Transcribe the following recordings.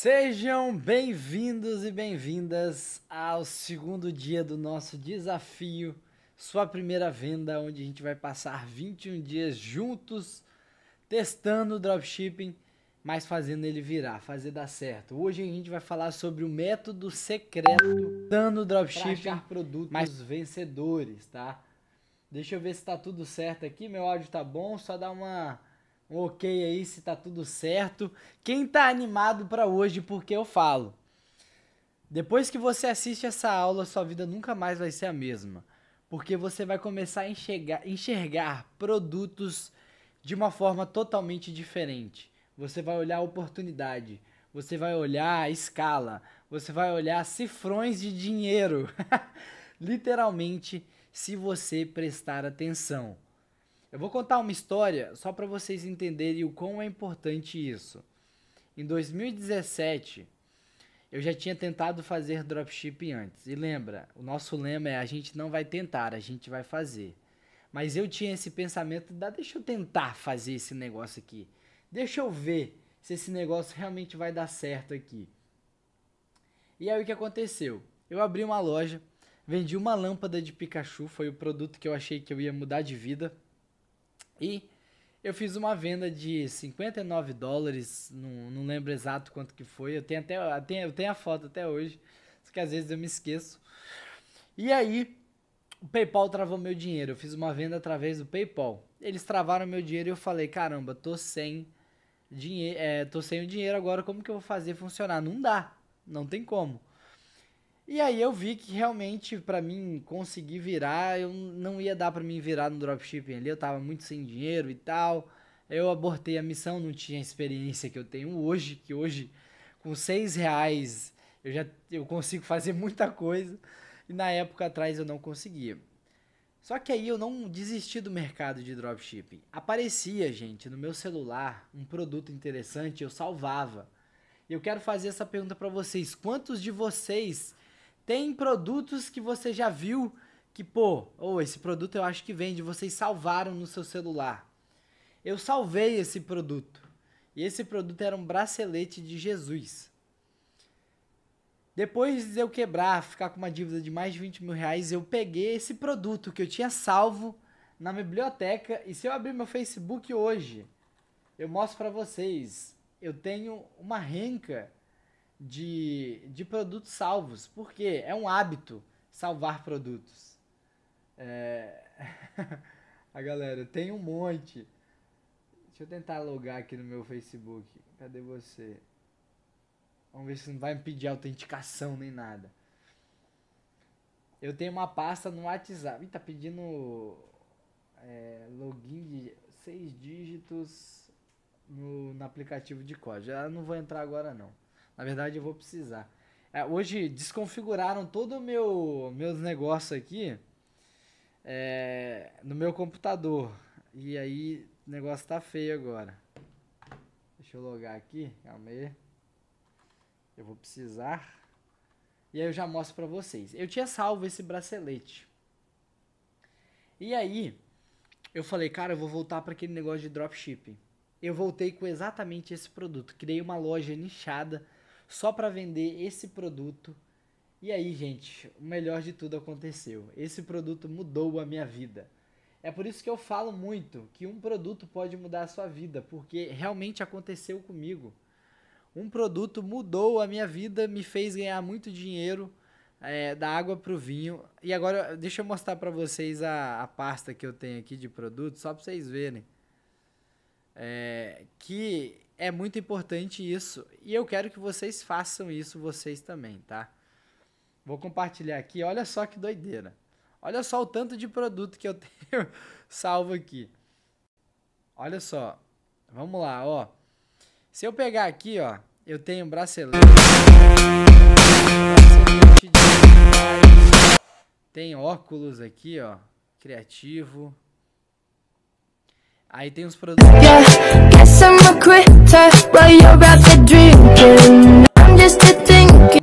Sejam bem-vindos e bem-vindas ao segundo dia do nosso desafio, sua primeira venda, onde a gente vai passar 21 dias juntos testando o dropshipping, mas fazendo ele virar, fazer dar certo. Hoje a gente vai falar sobre o método secreto dando dropshipping produtos mais vencedores, tá? Deixa eu ver se tá tudo certo aqui, meu áudio tá bom, só dá uma ok aí, se tá tudo certo. Quem tá animado para hoje, porque eu falo. Depois que você assiste essa aula, sua vida nunca mais vai ser a mesma. Porque você vai começar a enxergar, enxergar produtos de uma forma totalmente diferente. Você vai olhar a oportunidade, você vai olhar a escala, você vai olhar cifrões de dinheiro. Literalmente, se você prestar atenção. Eu vou contar uma história só para vocês entenderem o quão é importante isso. Em 2017, eu já tinha tentado fazer dropshipping antes. E lembra, o nosso lema é a gente não vai tentar, a gente vai fazer. Mas eu tinha esse pensamento da deixa eu tentar fazer esse negócio aqui. Deixa eu ver se esse negócio realmente vai dar certo aqui. E aí o que aconteceu? Eu abri uma loja, vendi uma lâmpada de Pikachu, foi o produto que eu achei que eu ia mudar de vida. E eu fiz uma venda de 59 dólares, não, não lembro exato quanto que foi. Eu tenho, até, eu, tenho, eu tenho a foto até hoje, só que às vezes eu me esqueço. E aí, o PayPal travou meu dinheiro. Eu fiz uma venda através do PayPal. Eles travaram meu dinheiro e eu falei: caramba, tô sem dinheiro, é, eh, tô sem o dinheiro agora, como que eu vou fazer funcionar? Não dá, não tem como. E aí eu vi que realmente para mim conseguir virar, eu não ia dar para mim virar no dropshipping ali, eu tava muito sem dinheiro e tal. Eu abortei a missão, não tinha a experiência que eu tenho hoje, que hoje com seis reais eu já eu consigo fazer muita coisa e na época atrás eu não conseguia. Só que aí eu não desisti do mercado de dropshipping. Aparecia, gente, no meu celular um produto interessante, eu salvava. Eu quero fazer essa pergunta para vocês: quantos de vocês tem produtos que você já viu que, pô, oh, esse produto eu acho que vende, vocês salvaram no seu celular. Eu salvei esse produto. E esse produto era um bracelete de Jesus. Depois de eu quebrar, ficar com uma dívida de mais de 20 mil reais, eu peguei esse produto que eu tinha salvo na biblioteca. E se eu abrir meu Facebook hoje, eu mostro para vocês. Eu tenho uma renca de, de produtos salvos, porque é um hábito salvar produtos. É... a galera, tem um monte. Deixa eu tentar logar aqui no meu Facebook. Cadê você? Vamos ver se não vai me pedir autenticação nem nada. Eu tenho uma pasta no WhatsApp. Ih, tá pedindo é, login de seis dígitos no, no aplicativo de código. Eu não vou entrar agora não. Na verdade, eu vou precisar. É, hoje desconfiguraram todo o meu meus negócios aqui é, no meu computador. E aí o negócio tá feio agora. Deixa eu logar aqui, calma aí. Eu vou precisar. E aí eu já mostro pra vocês. Eu tinha salvo esse bracelete. E aí, eu falei, cara, eu vou voltar para aquele negócio de dropshipping. Eu voltei com exatamente esse produto. Criei uma loja nichada só para vender esse produto. E aí, gente, o melhor de tudo aconteceu. Esse produto mudou a minha vida. É por isso que eu falo muito que um produto pode mudar a sua vida, porque realmente aconteceu comigo. Um produto mudou a minha vida, me fez ganhar muito dinheiro é, da água para o vinho. E agora, deixa eu mostrar para vocês a, a pasta que eu tenho aqui de produto, só para vocês verem. É, que é muito importante isso. E eu quero que vocês façam isso vocês também, tá? Vou compartilhar aqui. Olha só que doideira. Olha só o tanto de produto que eu tenho salvo aqui. Olha só. Vamos lá, ó. Se eu pegar aqui, ó, eu tenho um bracelete. Tem óculos aqui, ó. Criativo. Aí tem os produtos.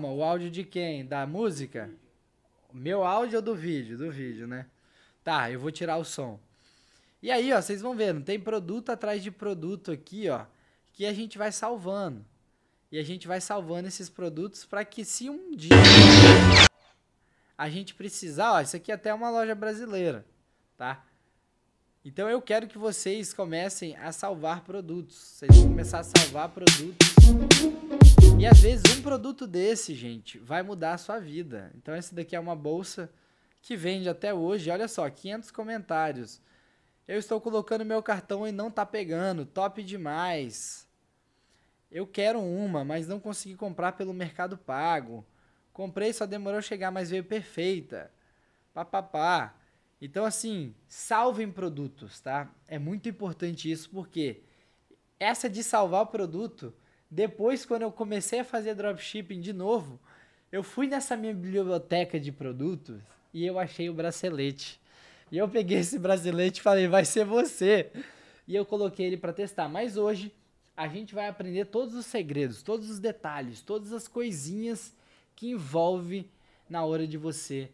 O áudio de quem? Da música? Meu áudio ou do vídeo? Do vídeo, né? Tá, eu vou tirar o som. E aí, ó, vocês vão vendo, tem produto atrás de produto aqui, ó, que a gente vai salvando. E a gente vai salvando esses produtos para que se um dia a gente precisar, ó, isso aqui é até é uma loja brasileira, tá? Então eu quero que vocês comecem a salvar produtos. Vocês vão começar a salvar produtos. E às vezes um produto desse, gente, vai mudar a sua vida. Então esse daqui é uma bolsa que vende até hoje. Olha só, 500 comentários. Eu estou colocando meu cartão e não tá pegando. Top demais. Eu quero uma, mas não consegui comprar pelo Mercado Pago. Comprei, só demorou chegar, mas veio perfeita. Papapá. Pá, pá. pá. Então, assim, salvem produtos, tá? É muito importante isso, porque essa de salvar o produto, depois, quando eu comecei a fazer dropshipping de novo, eu fui nessa minha biblioteca de produtos e eu achei o bracelete. E eu peguei esse bracelete e falei, vai ser você. E eu coloquei ele para testar. Mas hoje a gente vai aprender todos os segredos, todos os detalhes, todas as coisinhas que envolve na hora de você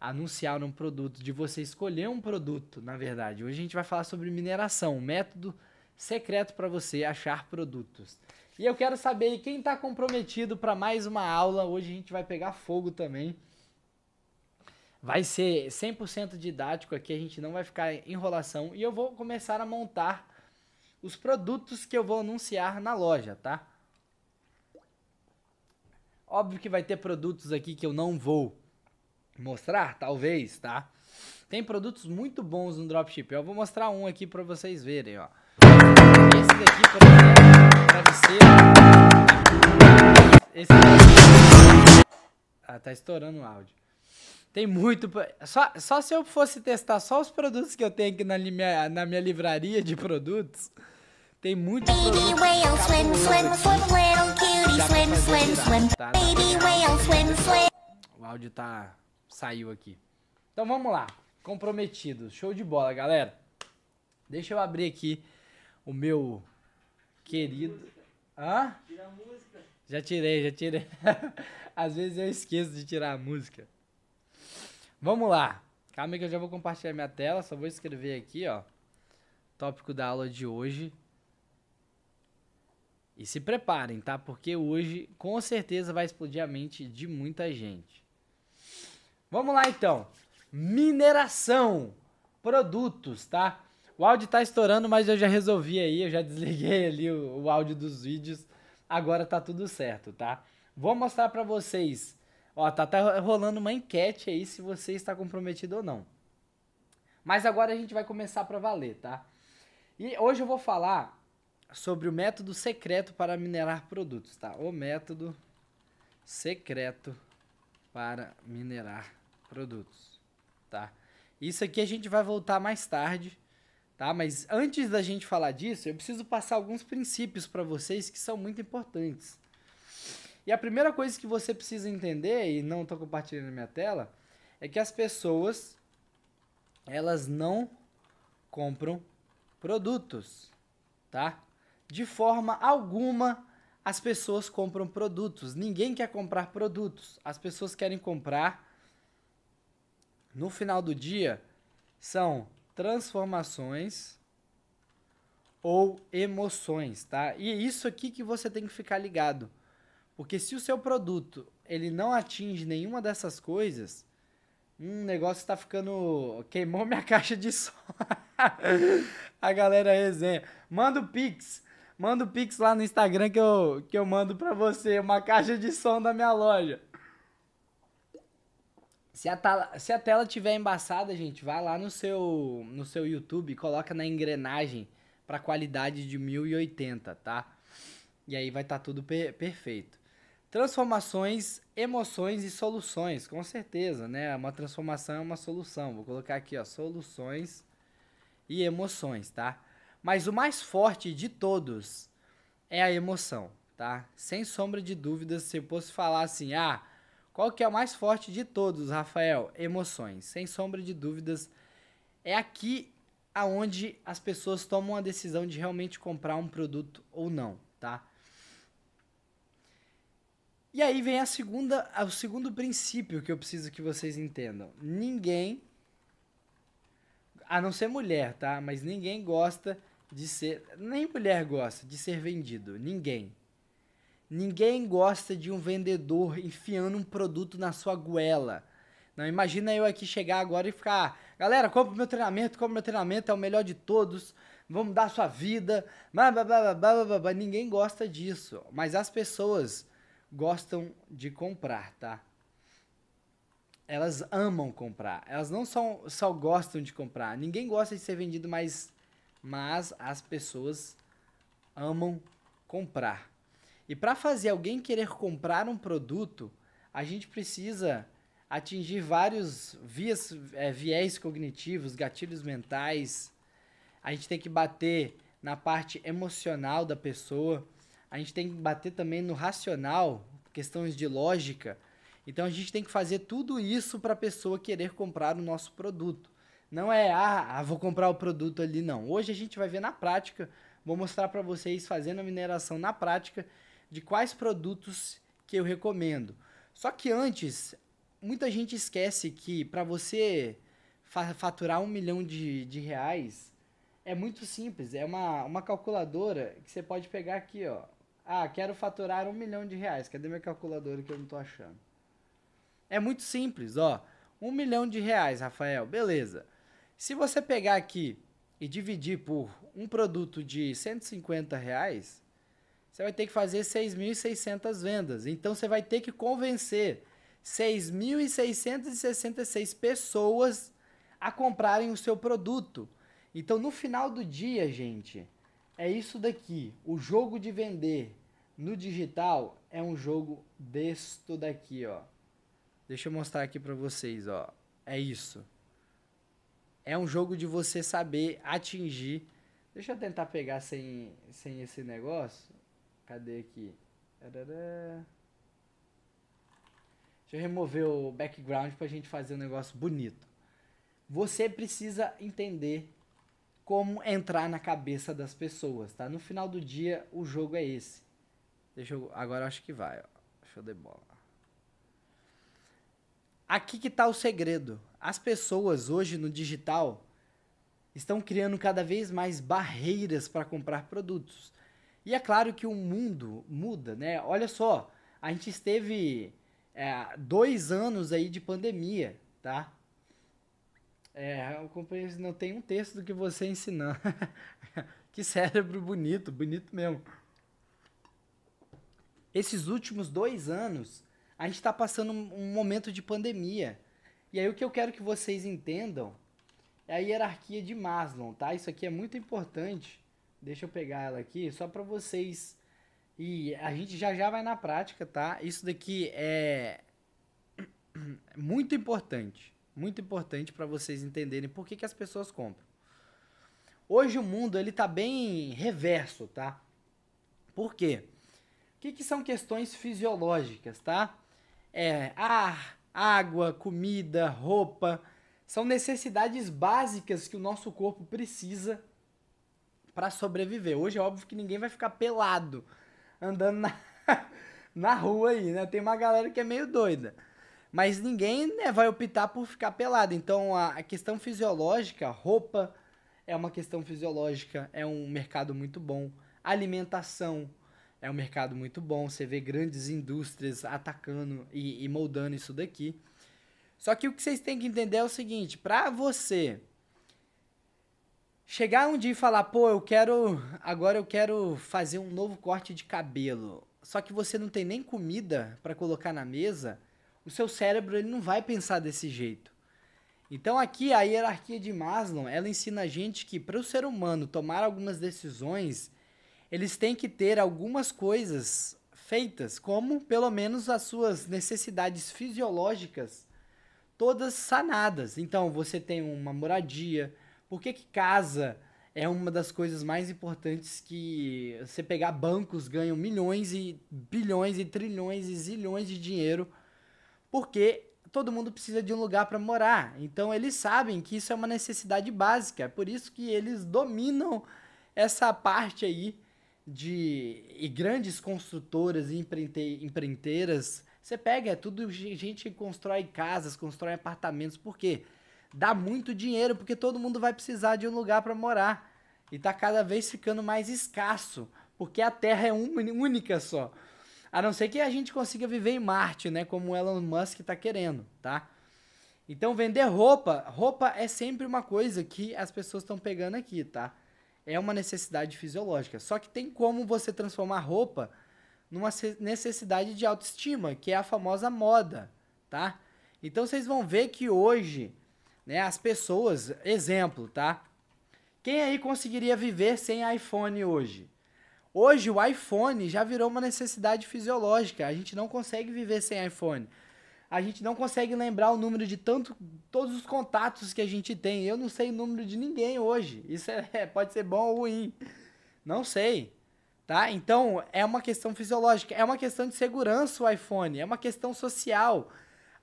anunciar um produto, de você escolher um produto, na verdade. Hoje a gente vai falar sobre mineração, método secreto para você achar produtos. E eu quero saber quem está comprometido para mais uma aula. Hoje a gente vai pegar fogo também. Vai ser 100% didático aqui, a gente não vai ficar enrolação. E eu vou começar a montar os produtos que eu vou anunciar na loja, tá? Óbvio que vai ter produtos aqui que eu não vou mostrar? Talvez, tá? Tem produtos muito bons no dropship. Eu vou mostrar um aqui para vocês verem, ó. Esse daqui, por exemplo, travesseiro. Esse daqui... Ah, tá estourando o áudio. Tem muito. Só, só se eu fosse testar só os produtos que eu tenho aqui na minha, na minha livraria de produtos. Tem muito O áudio tá saiu aqui. Então vamos lá. Comprometido. Show de bola, galera. Deixa eu abrir aqui o meu querido. Hã? Tira a música. Já tirei, já tirei. Às vezes eu esqueço de tirar a música. Vamos lá. Calma aí que eu já vou compartilhar minha tela. Só vou escrever aqui, ó. Tópico da aula de hoje. E se preparem, tá? Porque hoje com certeza vai explodir a mente de muita gente. Vamos lá então. Mineração. Produtos, tá? O áudio tá estourando, mas eu já resolvi aí, eu já desliguei ali o, o áudio dos vídeos. Agora tá tudo certo, tá? Vou mostrar para vocês. Ó, tá até tá rolando uma enquete aí se você está comprometido ou não. Mas agora a gente vai começar para valer, tá? E hoje eu vou falar sobre o método secreto para minerar produtos, tá? O método secreto para minerar Produtos, tá? Isso aqui a gente vai voltar mais tarde, tá? Mas antes da gente falar disso, eu preciso passar alguns princípios para vocês que são muito importantes. E a primeira coisa que você precisa entender, e não estou compartilhando na minha tela, é que as pessoas elas não compram produtos, tá? De forma alguma as pessoas compram produtos. Ninguém quer comprar produtos. As pessoas querem comprar no final do dia, são transformações ou emoções, tá? E é isso aqui que você tem que ficar ligado. Porque se o seu produto ele não atinge nenhuma dessas coisas, um negócio está ficando. Queimou minha caixa de som. a galera resenha. Manda o Pix. Manda o Pix lá no Instagram que eu, que eu mando para você uma caixa de som da minha loja. Se a, tala, se a tela tiver embaçada, gente, vai lá no seu, no seu YouTube e coloca na engrenagem para qualidade de 1080, tá? E aí vai estar tá tudo per perfeito. Transformações, emoções e soluções, com certeza, né? Uma transformação é uma solução. Vou colocar aqui, ó, soluções e emoções, tá? Mas o mais forte de todos é a emoção, tá? Sem sombra de dúvidas, se eu fosse falar assim, ah, qual que é o mais forte de todos, Rafael? Emoções. Sem sombra de dúvidas, é aqui aonde as pessoas tomam a decisão de realmente comprar um produto ou não, tá? E aí vem a segunda, o segundo princípio que eu preciso que vocês entendam. Ninguém, a não ser mulher, tá? Mas ninguém gosta de ser, nem mulher gosta de ser vendido. Ninguém, Ninguém gosta de um vendedor enfiando um produto na sua goela. Não imagina eu aqui chegar agora e ficar, galera, compra meu treinamento, compra meu treinamento, é o melhor de todos, vamos dar sua vida. Blá, blá, blá, blá, blá, blá. Ninguém gosta disso, mas as pessoas gostam de comprar, tá? Elas amam comprar. Elas não só, só gostam de comprar. Ninguém gosta de ser vendido, mas, mas as pessoas amam comprar. E para fazer alguém querer comprar um produto, a gente precisa atingir vários vias, é, viés cognitivos, gatilhos mentais. A gente tem que bater na parte emocional da pessoa. A gente tem que bater também no racional, questões de lógica. Então a gente tem que fazer tudo isso para a pessoa querer comprar o nosso produto. Não é, ah, ah, vou comprar o produto ali, não. Hoje a gente vai ver na prática. Vou mostrar para vocês fazendo a mineração na prática de quais produtos que eu recomendo. Só que antes, muita gente esquece que para você fa faturar um milhão de, de reais é muito simples. É uma, uma calculadora que você pode pegar aqui, ó. Ah, quero faturar um milhão de reais. Cadê minha calculadora que eu não tô achando? É muito simples, ó. Um milhão de reais, Rafael. Beleza. Se você pegar aqui e dividir por um produto de 150 reais, você vai ter que fazer 6.600 vendas. Então você vai ter que convencer 6.666 pessoas a comprarem o seu produto. Então no final do dia, gente, é isso daqui. O jogo de vender no digital é um jogo deste daqui, ó. Deixa eu mostrar aqui para vocês, ó. É isso. É um jogo de você saber atingir. Deixa eu tentar pegar sem, sem esse negócio. Cadê aqui? Deixa eu remover o background para a gente fazer um negócio bonito. Você precisa entender como entrar na cabeça das pessoas, tá? No final do dia, o jogo é esse. Deixa eu... Agora acho que vai, ó. Deixa eu bola. Aqui que tá o segredo. As pessoas hoje no digital estão criando cada vez mais barreiras para comprar produtos. E é claro que o mundo muda, né? Olha só, a gente esteve é, dois anos aí de pandemia, tá? É, eu comprei, não tem um texto do que você ensinar. que cérebro bonito, bonito mesmo. Esses últimos dois anos, a gente está passando um momento de pandemia. E aí o que eu quero que vocês entendam é a hierarquia de Maslow, tá? Isso aqui é muito importante Deixa eu pegar ela aqui só para vocês. E a gente já já vai na prática, tá? Isso daqui é muito importante, muito importante para vocês entenderem por que, que as pessoas compram. Hoje o mundo ele tá bem reverso, tá? Por quê? O que, que são questões fisiológicas, tá? É ar, água, comida, roupa, são necessidades básicas que o nosso corpo precisa para sobreviver. Hoje é óbvio que ninguém vai ficar pelado andando na, na rua aí, né? Tem uma galera que é meio doida. Mas ninguém né, vai optar por ficar pelado. Então a, a questão fisiológica, roupa é uma questão fisiológica, é um mercado muito bom. Alimentação é um mercado muito bom. Você vê grandes indústrias atacando e, e moldando isso daqui. Só que o que vocês têm que entender é o seguinte: para você Chegar um dia e falar, pô, eu quero. Agora eu quero fazer um novo corte de cabelo. Só que você não tem nem comida para colocar na mesa, o seu cérebro ele não vai pensar desse jeito. Então aqui a hierarquia de Maslow, ela ensina a gente que para o ser humano tomar algumas decisões, eles têm que ter algumas coisas feitas, como pelo menos as suas necessidades fisiológicas todas sanadas. Então você tem uma moradia, por que, que casa é uma das coisas mais importantes que você pegar bancos ganham milhões e bilhões e trilhões e zilhões de dinheiro? Porque todo mundo precisa de um lugar para morar. Então eles sabem que isso é uma necessidade básica. É por isso que eles dominam essa parte aí de e grandes construtoras e empreite, empreiteiras. Você pega, é tudo gente que constrói casas, constrói apartamentos. Por quê? Porque dá muito dinheiro, porque todo mundo vai precisar de um lugar para morar. E está cada vez ficando mais escasso, porque a Terra é única só. A não ser que a gente consiga viver em Marte, né? Como o Elon Musk está querendo, tá? Então, vender roupa, roupa é sempre uma coisa que as pessoas estão pegando aqui, tá? É uma necessidade fisiológica. Só que tem como você transformar roupa numa necessidade de autoestima, que é a famosa moda, tá? Então, vocês vão ver que hoje né? As pessoas, exemplo, tá? Quem aí conseguiria viver sem iPhone hoje? Hoje o iPhone já virou uma necessidade fisiológica. A gente não consegue viver sem iPhone. A gente não consegue lembrar o número de tanto todos os contatos que a gente tem. Eu não sei o número de ninguém hoje. Isso é, é pode ser bom ou ruim. Não sei. Tá? Então, é uma questão fisiológica, é uma questão de segurança o iPhone, é uma questão social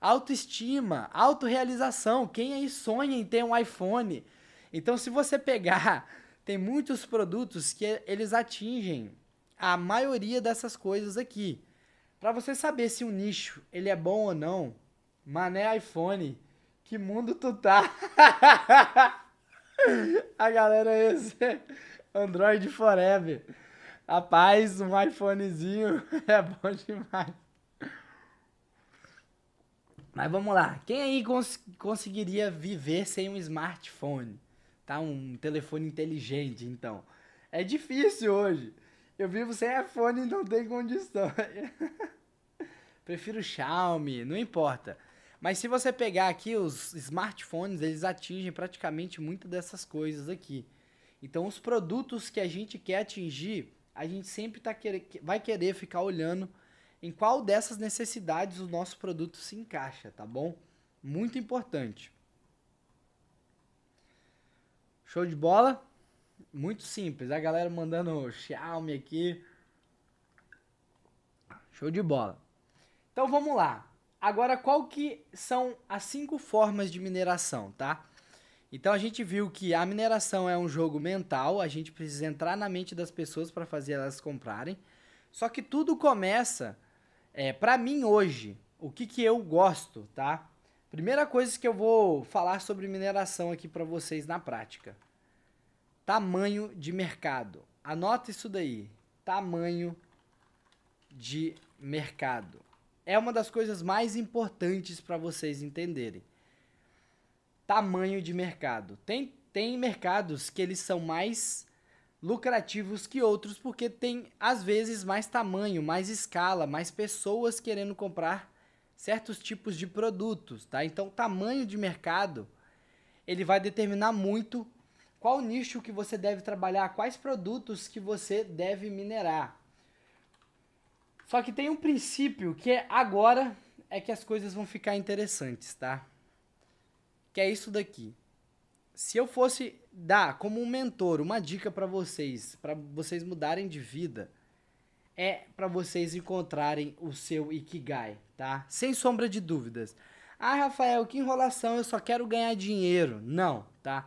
autoestima, autorrealização. Quem aí sonha em ter um iPhone? Então, se você pegar, tem muitos produtos que eles atingem a maioria dessas coisas aqui. Para você saber se um nicho ele é bom ou não, mané iPhone, que mundo tu tá? a galera é esse Android forever. Rapaz, um iPhonezinho é bom demais. Mas vamos lá. Quem aí cons conseguiria viver sem um smartphone? Tá? Um telefone inteligente, então. É difícil hoje. Eu vivo sem iPhone e não tem condição. Prefiro Xiaomi, não importa. Mas se você pegar aqui os smartphones, eles atingem praticamente muitas dessas coisas aqui. Então os produtos que a gente quer atingir, a gente sempre tá querer vai querer ficar olhando em qual dessas necessidades o nosso produto se encaixa, tá bom? Muito importante. Show de bola? Muito simples. A galera mandando Xiaomi aqui. Show de bola. Então vamos lá. Agora qual que são as cinco formas de mineração, tá? Então a gente viu que a mineração é um jogo mental, a gente precisa entrar na mente das pessoas para fazer elas comprarem. Só que tudo começa é, para mim hoje, o que, que eu gosto, tá? Primeira coisa que eu vou falar sobre mineração aqui para vocês na prática. Tamanho de mercado. Anota isso daí. Tamanho de mercado. É uma das coisas mais importantes para vocês entenderem. Tamanho de mercado. Tem, tem mercados que eles são mais lucrativos que outros porque tem às vezes mais tamanho, mais escala, mais pessoas querendo comprar certos tipos de produtos, tá? Então, tamanho de mercado ele vai determinar muito qual nicho que você deve trabalhar, quais produtos que você deve minerar. Só que tem um princípio que é agora é que as coisas vão ficar interessantes, tá? Que é isso daqui. Se eu fosse dar como um mentor, uma dica para vocês, para vocês mudarem de vida, é para vocês encontrarem o seu ikigai, tá? Sem sombra de dúvidas. Ah, Rafael, que enrolação, eu só quero ganhar dinheiro. Não, tá?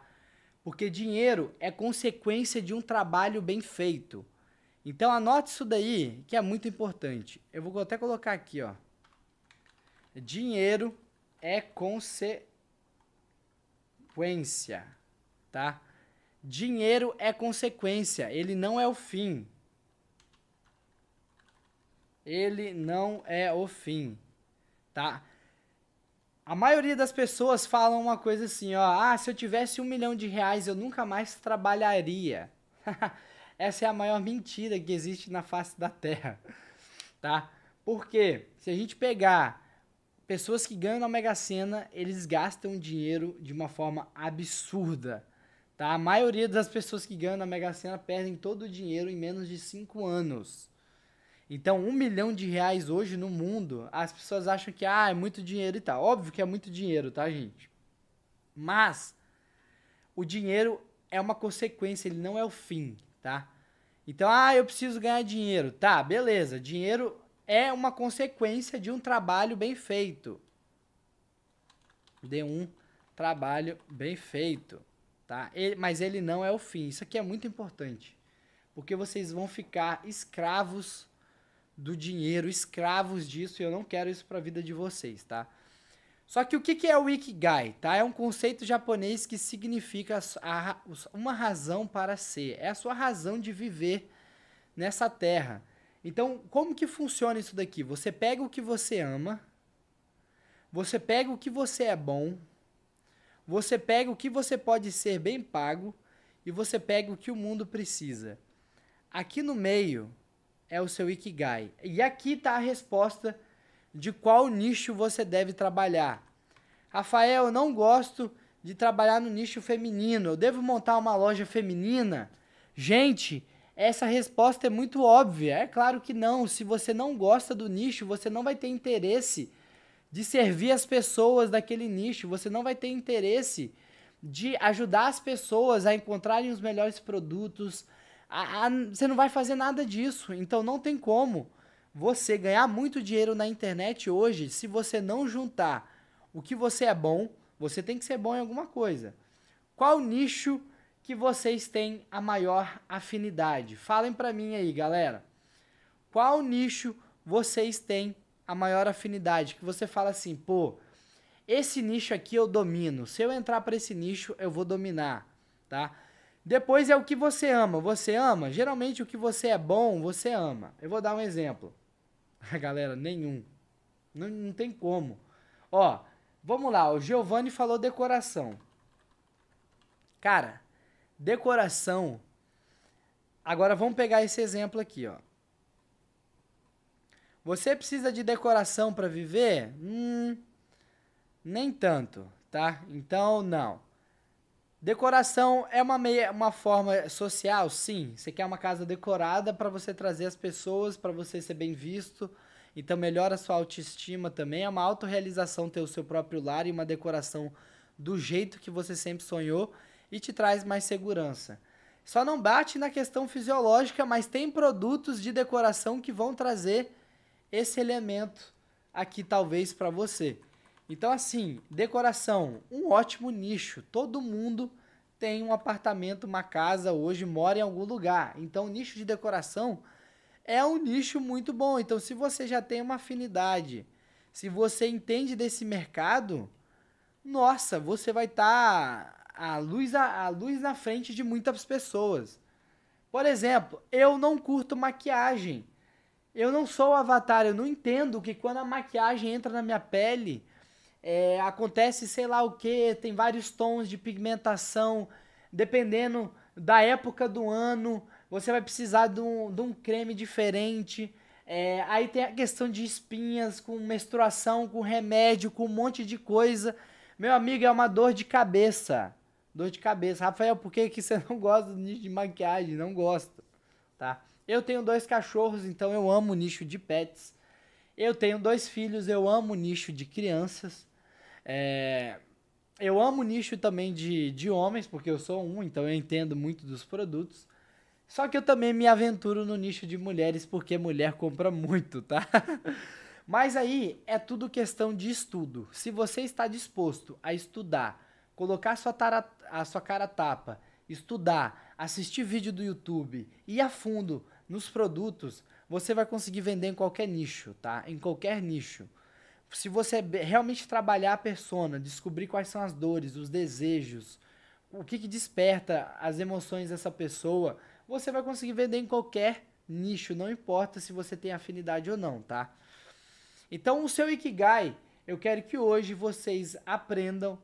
Porque dinheiro é consequência de um trabalho bem feito. Então anote isso daí, que é muito importante. Eu vou até colocar aqui, ó. Dinheiro é consequência tá? Dinheiro é consequência, ele não é o fim. Ele não é o fim, tá? A maioria das pessoas falam uma coisa assim, ó, ah, se eu tivesse um milhão de reais eu nunca mais trabalharia. Essa é a maior mentira que existe na face da Terra, tá? Porque se a gente pegar pessoas que ganham na Mega Sena, eles gastam dinheiro de uma forma absurda. Tá? A maioria das pessoas que ganham na Mega Sena perdem todo o dinheiro em menos de 5 anos. Então, um milhão de reais hoje no mundo, as pessoas acham que ah, é muito dinheiro e tal. Óbvio que é muito dinheiro, tá, gente? Mas o dinheiro é uma consequência, ele não é o fim, tá? Então, ah, eu preciso ganhar dinheiro. Tá, beleza. Dinheiro é uma consequência de um trabalho bem feito. De um trabalho bem feito tá? Ele, mas ele não é o fim. Isso aqui é muito importante, porque vocês vão ficar escravos do dinheiro, escravos disso, e eu não quero isso para a vida de vocês, tá? Só que o que, que é o Ikigai, tá? É um conceito japonês que significa a, a, uma razão para ser. É a sua razão de viver nessa terra. Então, como que funciona isso daqui? Você pega o que você ama, você pega o que você é bom, você pega o que você pode ser bem pago e você pega o que o mundo precisa. Aqui no meio é o seu Ikigai. E aqui está a resposta de qual nicho você deve trabalhar. Rafael, eu não gosto de trabalhar no nicho feminino. Eu devo montar uma loja feminina? Gente, essa resposta é muito óbvia. É claro que não. Se você não gosta do nicho, você não vai ter interesse de servir as pessoas daquele nicho, você não vai ter interesse de ajudar as pessoas a encontrarem os melhores produtos. A, a, você não vai fazer nada disso, então não tem como você ganhar muito dinheiro na internet hoje se você não juntar o que você é bom. Você tem que ser bom em alguma coisa. Qual nicho que vocês têm a maior afinidade? Falem para mim aí, galera. Qual nicho vocês têm a maior afinidade, que você fala assim, pô, esse nicho aqui eu domino. Se eu entrar para esse nicho, eu vou dominar, tá? Depois é o que você ama. Você ama? Geralmente o que você é bom, você ama. Eu vou dar um exemplo. A galera, nenhum. Não, não tem como. Ó, vamos lá. O Giovanni falou decoração. Cara, decoração. Agora vamos pegar esse exemplo aqui, ó. Você precisa de decoração para viver? Hum, nem tanto, tá? Então, não. Decoração é uma, meia, uma forma social, sim. Você quer uma casa decorada para você trazer as pessoas, para você ser bem visto. Então, melhora a sua autoestima também. É uma autorrealização ter o seu próprio lar e uma decoração do jeito que você sempre sonhou e te traz mais segurança. Só não bate na questão fisiológica, mas tem produtos de decoração que vão trazer esse elemento aqui talvez para você. Então assim, decoração, um ótimo nicho. Todo mundo tem um apartamento, uma casa hoje, mora em algum lugar. Então nicho de decoração é um nicho muito bom. Então se você já tem uma afinidade, se você entende desse mercado, nossa, você vai estar tá a luz a, a luz na frente de muitas pessoas. Por exemplo, eu não curto maquiagem. Eu não sou o Avatar, eu não entendo que quando a maquiagem entra na minha pele, é, acontece sei lá o que, tem vários tons de pigmentação, dependendo da época do ano, você vai precisar de um, de um creme diferente. É, aí tem a questão de espinhas, com menstruação, com remédio, com um monte de coisa. Meu amigo, é uma dor de cabeça. Dor de cabeça. Rafael, por que, que você não gosta do nicho de maquiagem? Não gosto, tá? Eu tenho dois cachorros, então eu amo o nicho de pets. Eu tenho dois filhos, eu amo o nicho de crianças. É... Eu amo o nicho também de, de homens, porque eu sou um, então eu entendo muito dos produtos. Só que eu também me aventuro no nicho de mulheres, porque mulher compra muito, tá? Mas aí é tudo questão de estudo. Se você está disposto a estudar, colocar sua tara, a sua cara tapa, estudar, assistir vídeo do YouTube, ir a fundo, nos produtos, você vai conseguir vender em qualquer nicho, tá? Em qualquer nicho. Se você realmente trabalhar a persona, descobrir quais são as dores, os desejos, o que, que desperta as emoções dessa pessoa, você vai conseguir vender em qualquer nicho, não importa se você tem afinidade ou não, tá? Então, o seu Ikigai, eu quero que hoje vocês aprendam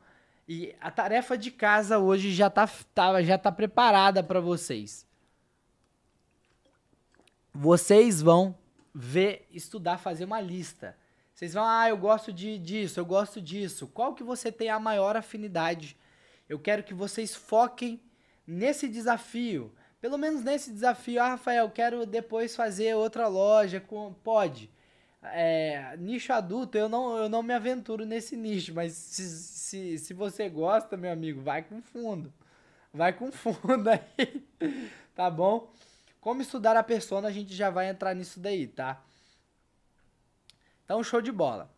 e a tarefa de casa hoje já tá, tá já tá preparada para vocês vocês vão ver, estudar, fazer uma lista. Vocês vão, ah, eu gosto de disso, eu gosto disso. Qual que você tem a maior afinidade? Eu quero que vocês foquem nesse desafio. Pelo menos nesse desafio, ah, Rafael, eu quero depois fazer outra loja com. Pode. É, nicho adulto, eu não, eu não me aventuro nesse nicho, mas se, se, se você gosta, meu amigo, vai com fundo. Vai com fundo aí, tá bom? Como estudar a persona, a gente já vai entrar nisso daí, tá? Então, show de bola.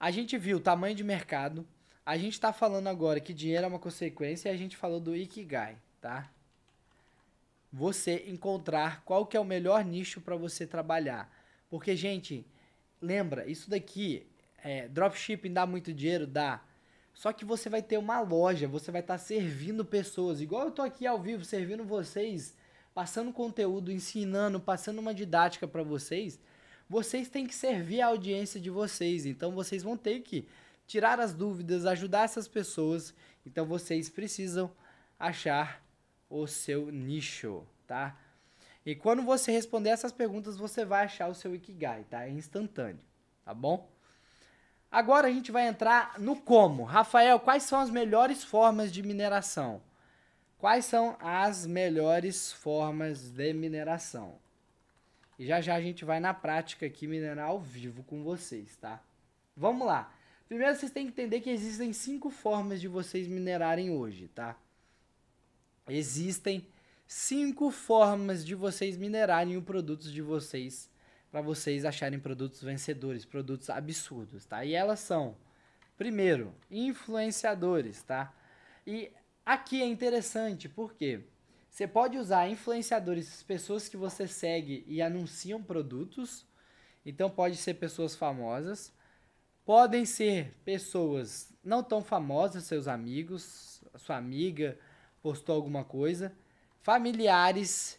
A gente viu o tamanho de mercado, a gente está falando agora que dinheiro é uma consequência e a gente falou do Ikigai, tá? Você encontrar qual que é o melhor nicho para você trabalhar. Porque, gente, lembra, isso daqui, é, dropshipping dá muito dinheiro? Dá. Só que você vai ter uma loja, você vai estar tá servindo pessoas. Igual eu tô aqui ao vivo servindo vocês passando conteúdo, ensinando, passando uma didática para vocês, vocês têm que servir a audiência de vocês. Então vocês vão ter que tirar as dúvidas, ajudar essas pessoas. Então vocês precisam achar o seu nicho, tá? E quando você responder essas perguntas, você vai achar o seu Ikigai, tá? É instantâneo, tá bom? Agora a gente vai entrar no como. Rafael, quais são as melhores formas de mineração? Quais são as melhores formas de mineração? E já já a gente vai na prática aqui minerar ao vivo com vocês, tá? Vamos lá. Primeiro vocês têm que entender que existem cinco formas de vocês minerarem hoje, tá? Existem cinco formas de vocês minerarem os produtos de vocês para vocês acharem produtos vencedores, produtos absurdos, tá? E elas são, primeiro, influenciadores, tá? E Aqui é interessante, porque você pode usar influenciadores, pessoas que você segue e anunciam produtos. Então pode ser pessoas famosas, podem ser pessoas não tão famosas, seus amigos, sua amiga postou alguma coisa, familiares.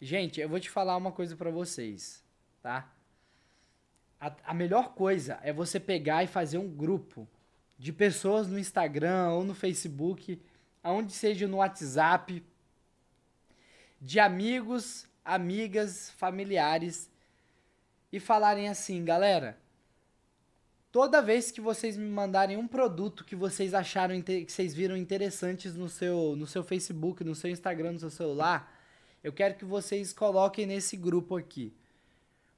Gente, eu vou te falar uma coisa para vocês, tá? A, a melhor coisa é você pegar e fazer um grupo de pessoas no Instagram ou no Facebook aonde seja no WhatsApp, de amigos, amigas, familiares e falarem assim, galera, toda vez que vocês me mandarem um produto que vocês acharam que vocês viram interessantes no seu no seu Facebook, no seu Instagram, no seu celular, eu quero que vocês coloquem nesse grupo aqui.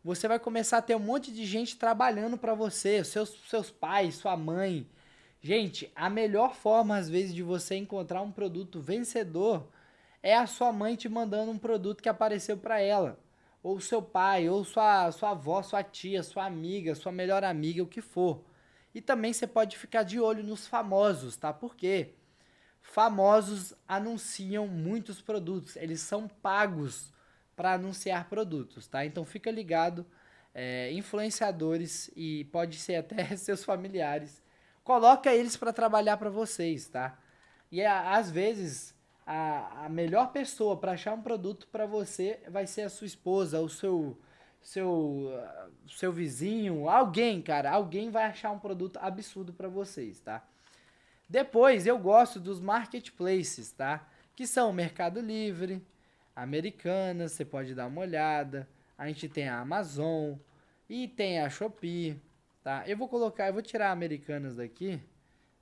Você vai começar a ter um monte de gente trabalhando para você, seus seus pais, sua mãe, Gente, a melhor forma às vezes de você encontrar um produto vencedor é a sua mãe te mandando um produto que apareceu para ela, ou seu pai, ou sua sua avó, sua tia, sua amiga, sua melhor amiga, o que for. E também você pode ficar de olho nos famosos, tá? Por quê? Famosos anunciam muitos produtos, eles são pagos para anunciar produtos, tá? Então fica ligado, é, influenciadores e pode ser até seus familiares coloca eles para trabalhar para vocês, tá? E às vezes a, a melhor pessoa para achar um produto para você vai ser a sua esposa, o seu seu ah, seu vizinho, alguém, cara, alguém vai achar um produto absurdo para vocês, tá? Depois eu gosto dos marketplaces, tá? Que são Mercado Livre, Americanas, você pode dar uma olhada. A gente tem a Amazon e tem a Shopee tá? Eu vou colocar, eu vou tirar Americanas daqui,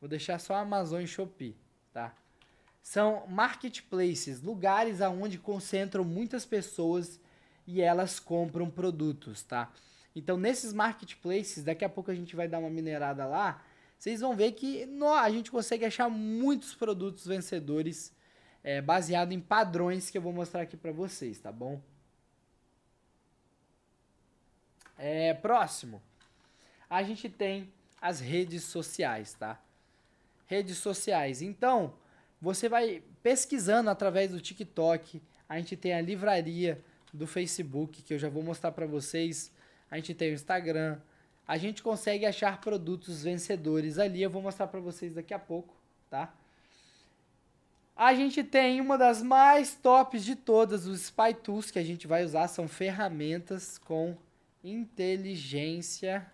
vou deixar só Amazon e Shopee, tá? São marketplaces, lugares aonde concentram muitas pessoas e elas compram produtos, tá? Então nesses marketplaces, daqui a pouco a gente vai dar uma minerada lá, vocês vão ver que no, a gente consegue achar muitos produtos vencedores é, baseado em padrões que eu vou mostrar aqui para vocês, tá bom? É, próximo a gente tem as redes sociais, tá? Redes sociais. Então, você vai pesquisando através do TikTok, a gente tem a livraria do Facebook, que eu já vou mostrar para vocês. A gente tem o Instagram. A gente consegue achar produtos vencedores ali, eu vou mostrar para vocês daqui a pouco, tá? A gente tem uma das mais tops de todas, os Spy Tools que a gente vai usar são ferramentas com inteligência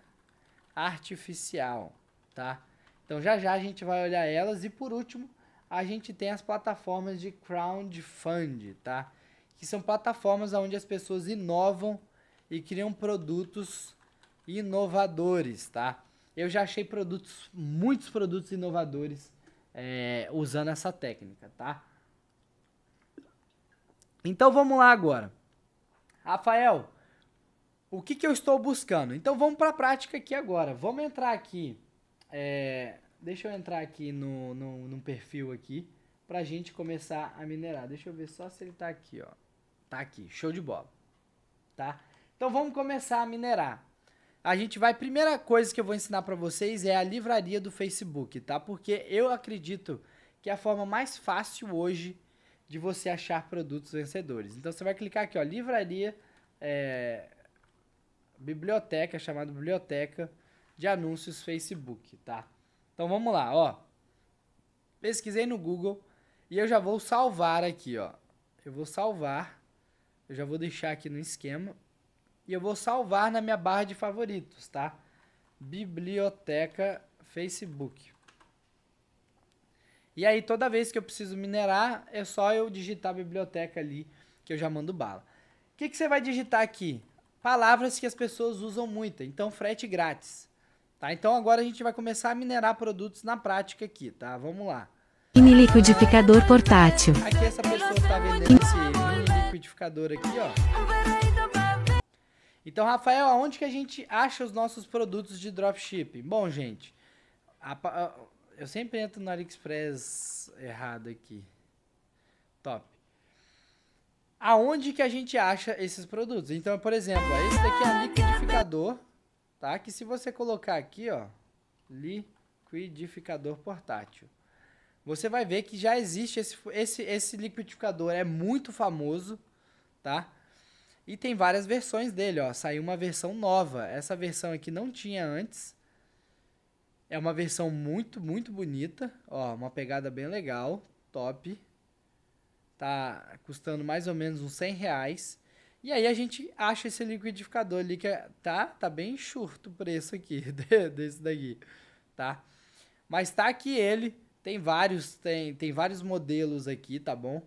artificial, tá? Então já já a gente vai olhar elas e por último a gente tem as plataformas de crowdfunding, tá? Que são plataformas onde as pessoas inovam e criam produtos inovadores, tá? Eu já achei produtos, muitos produtos inovadores é, usando essa técnica, tá? Então vamos lá agora. Rafael, o que, que eu estou buscando? Então vamos para a prática aqui agora. Vamos entrar aqui. É, deixa eu entrar aqui no, no, no perfil aqui para a gente começar a minerar. Deixa eu ver só se ele está aqui, ó. Tá aqui, show de bola. Tá? Então vamos começar a minerar. A gente vai, primeira coisa que eu vou ensinar para vocês é a livraria do Facebook, tá? Porque eu acredito que é a forma mais fácil hoje de você achar produtos vencedores. Então você vai clicar aqui, ó, livraria é, biblioteca, chamada biblioteca de anúncios Facebook, tá? Então vamos lá, ó. Pesquisei no Google e eu já vou salvar aqui, ó. Eu vou salvar, eu já vou deixar aqui no esquema e eu vou salvar na minha barra de favoritos, tá? Biblioteca Facebook. E aí toda vez que eu preciso minerar, é só eu digitar a biblioteca ali que eu já mando bala. O que, que você vai digitar aqui? palavras que as pessoas usam muito. Então, frete grátis. Tá? Então, agora a gente vai começar a minerar produtos na prática aqui, tá? Vamos lá. Mini liquidificador portátil. Aqui essa pessoa está vendendo esse mini liquidificador aqui, ó. Então, Rafael, aonde que a gente acha os nossos produtos de dropshipping? Bom, gente, a, a, eu sempre entro no AliExpress errado aqui. Top aonde que a gente acha esses produtos. Então, por exemplo, esse daqui é um liquidificador, tá? Que se você colocar aqui, ó, liquidificador portátil, você vai ver que já existe esse, esse, esse liquidificador, é muito famoso, tá? E tem várias versões dele, ó, saiu uma versão nova, essa versão aqui não tinha antes, é uma versão muito, muito bonita, ó, uma pegada bem legal, top, Tá custando mais ou menos uns 100 reais. E aí a gente acha esse liquidificador ali que é, tá, tá bem churto o preço aqui desse daqui, tá? Mas tá aqui ele, tem vários, tem, tem vários modelos aqui, tá bom?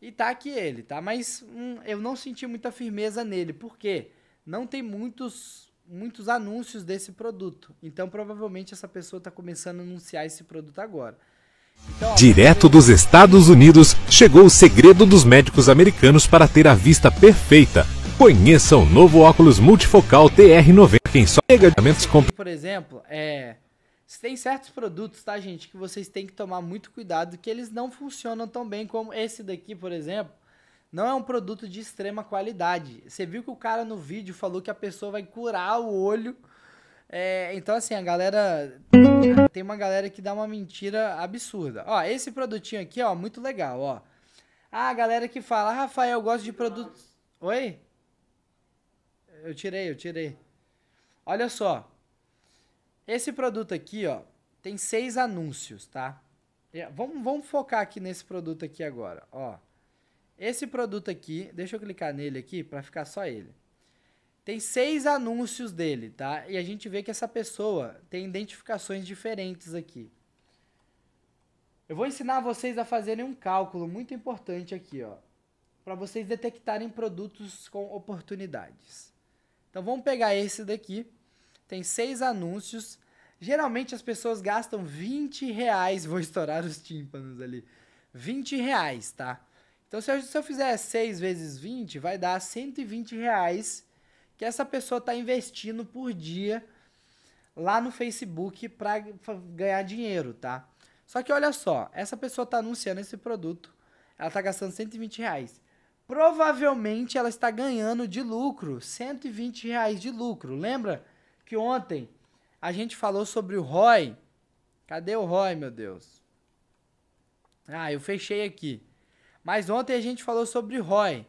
E tá aqui ele, tá? Mas hum, eu não senti muita firmeza nele, porque não tem muitos muitos anúncios desse produto. Então provavelmente essa pessoa está começando a anunciar esse produto agora. Direto dos Estados Unidos, chegou o segredo dos médicos americanos para ter a vista perfeita. Conheça o novo óculos multifocal TR90, em só pega Por exemplo, é, tem certos produtos, tá, gente, que vocês têm que tomar muito cuidado, que eles não funcionam tão bem como esse daqui, por exemplo. Não é um produto de extrema qualidade. Você viu que o cara no vídeo falou que a pessoa vai curar o olho é, então, assim, a galera. Tem uma galera que dá uma mentira absurda. Ó, esse produtinho aqui, ó, muito legal, ó. Ah, a galera que fala, ah, Rafael, eu gosto de produtos. Oi? Eu tirei, eu tirei. Olha só. Esse produto aqui, ó, tem seis anúncios, tá? É, vamos, vamos focar aqui nesse produto aqui agora, ó. Esse produto aqui, deixa eu clicar nele aqui para ficar só ele. Tem seis anúncios dele, tá? E a gente vê que essa pessoa tem identificações diferentes aqui. Eu vou ensinar vocês a fazerem um cálculo muito importante aqui, ó, para vocês detectarem produtos com oportunidades. Então vamos pegar esse daqui. Tem seis anúncios. Geralmente as pessoas gastam 20 reais. Vou estourar os tímpanos ali. 20 reais, tá? Então se eu, se eu fizer 6 vezes 20, vai dar 120 reais que essa pessoa está investindo por dia lá no Facebook para ganhar dinheiro, tá? Só que olha só, essa pessoa está anunciando esse produto, ela está gastando 120 reais. Provavelmente ela está ganhando de lucro, 120 reais de lucro. Lembra que ontem a gente falou sobre o ROI? Cadê o ROI, meu Deus? Ah, eu fechei aqui. Mas ontem a gente falou sobre ROI.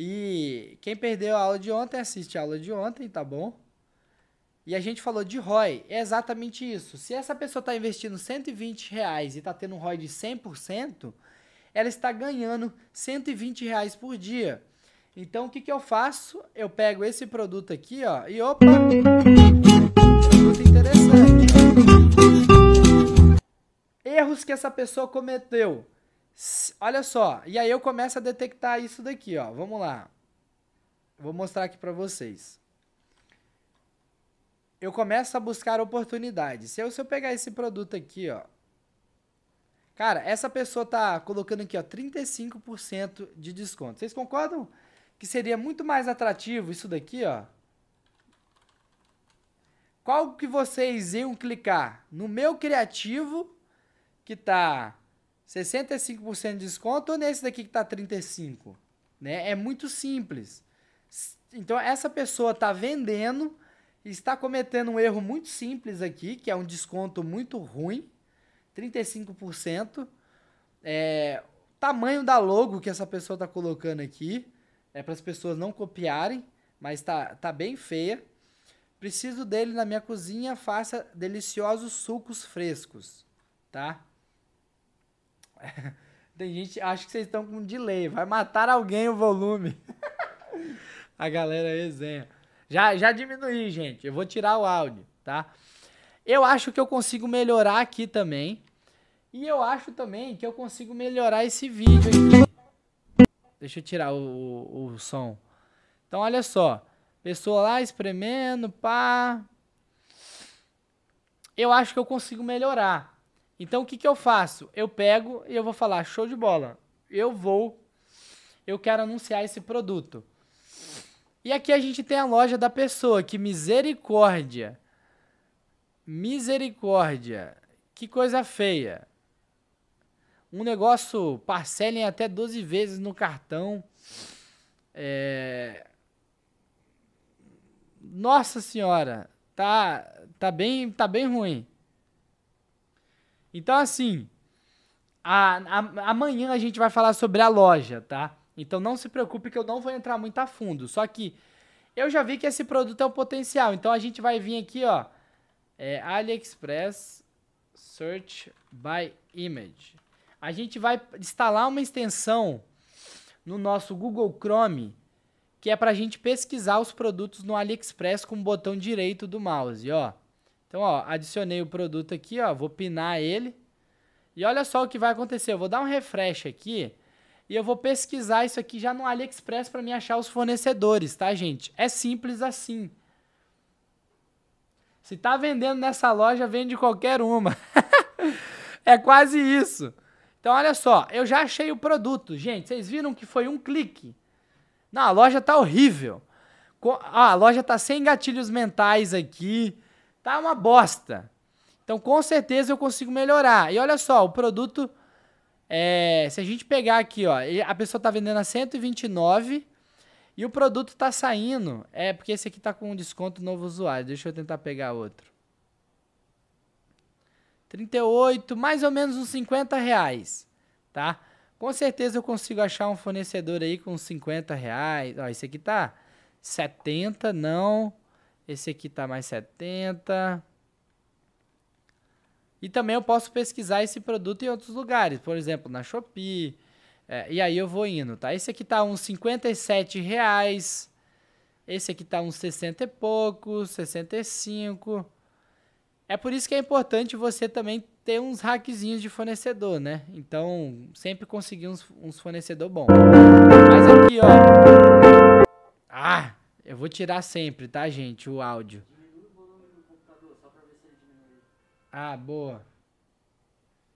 E quem perdeu a aula de ontem, assiste a aula de ontem, tá bom? E a gente falou de ROI, é exatamente isso. Se essa pessoa está investindo 120 reais e está tendo um ROI de 100%, ela está ganhando 120 reais por dia. Então o que, que eu faço? Eu pego esse produto aqui, ó, e opa! Muito interessante. Erros que essa pessoa cometeu. Olha só, e aí eu começo a detectar isso daqui, ó. Vamos lá. Vou mostrar aqui para vocês. Eu começo a buscar oportunidades. Se eu, se eu pegar esse produto aqui, ó. Cara, essa pessoa tá colocando aqui, ó, 35% de desconto. Vocês concordam que seria muito mais atrativo isso daqui, ó? Qual que vocês iam clicar? No meu criativo, que tá 65% de desconto ou nesse daqui que tá 35%? Né? É muito simples. Então, essa pessoa está vendendo está cometendo um erro muito simples aqui, que é um desconto muito ruim, 35%. É, tamanho da logo que essa pessoa está colocando aqui, é para as pessoas não copiarem, mas tá, tá bem feia. Preciso dele na minha cozinha, faça deliciosos sucos frescos, tá? Tem gente, acho que vocês estão com delay. Vai matar alguém o volume. a galera é resenha. Já, já diminui, gente. Eu vou tirar o áudio, tá? Eu acho que eu consigo melhorar aqui também. E eu acho também que eu consigo melhorar esse vídeo aqui. Deixa eu tirar o, o, o som. Então, olha só. Pessoa lá espremendo, pá. Eu acho que eu consigo melhorar. Então o que, que eu faço? Eu pego e eu vou falar, show de bola. Eu vou, eu quero anunciar esse produto. E aqui a gente tem a loja da pessoa, que misericórdia. Misericórdia. Que coisa feia. Um negócio parcelem até 12 vezes no cartão. É... Nossa senhora, tá tá bem, tá bem ruim. Então, assim, a, a, amanhã a gente vai falar sobre a loja, tá? Então não se preocupe que eu não vou entrar muito a fundo. Só que eu já vi que esse produto é o potencial. Então a gente vai vir aqui, ó. É, AliExpress Search by Image. A gente vai instalar uma extensão no nosso Google Chrome que é para a gente pesquisar os produtos no AliExpress com o botão direito do mouse, ó. Então, ó, adicionei o produto aqui, ó, vou pinar ele. E olha só o que vai acontecer. Eu vou dar um refresh aqui e eu vou pesquisar isso aqui já no AliExpress para me achar os fornecedores, tá, gente? É simples assim. Se tá vendendo nessa loja, vende qualquer uma. é quase isso. Então, olha só, eu já achei o produto, gente. Vocês viram que foi um clique. Não, a loja tá horrível. Ah, a loja tá sem gatilhos mentais aqui. Tá uma bosta. Então, com certeza eu consigo melhorar. E olha só, o produto é, se a gente pegar aqui, ó, a pessoa tá vendendo a 129 e o produto tá saindo, é porque esse aqui tá com um desconto novo usuário. Deixa eu tentar pegar outro. 38, mais ou menos uns 50 reais, tá? Com certeza eu consigo achar um fornecedor aí com 50 reais. Ó, esse aqui tá 70, não. Esse aqui tá mais 70. E também eu posso pesquisar esse produto em outros lugares, por exemplo, na Shopee. É, e aí eu vou indo, tá? Esse aqui tá uns 57 reais. Esse aqui tá uns 60 e pouco, 65. É por isso que é importante você também ter uns hackzinhos de fornecedor, né? Então, sempre conseguir uns, uns fornecedor bom. Mas aqui, ó. Ah! Eu vou tirar sempre, tá, gente? O áudio. Diminui o volume do computador, só pra ver se ele Ah, boa.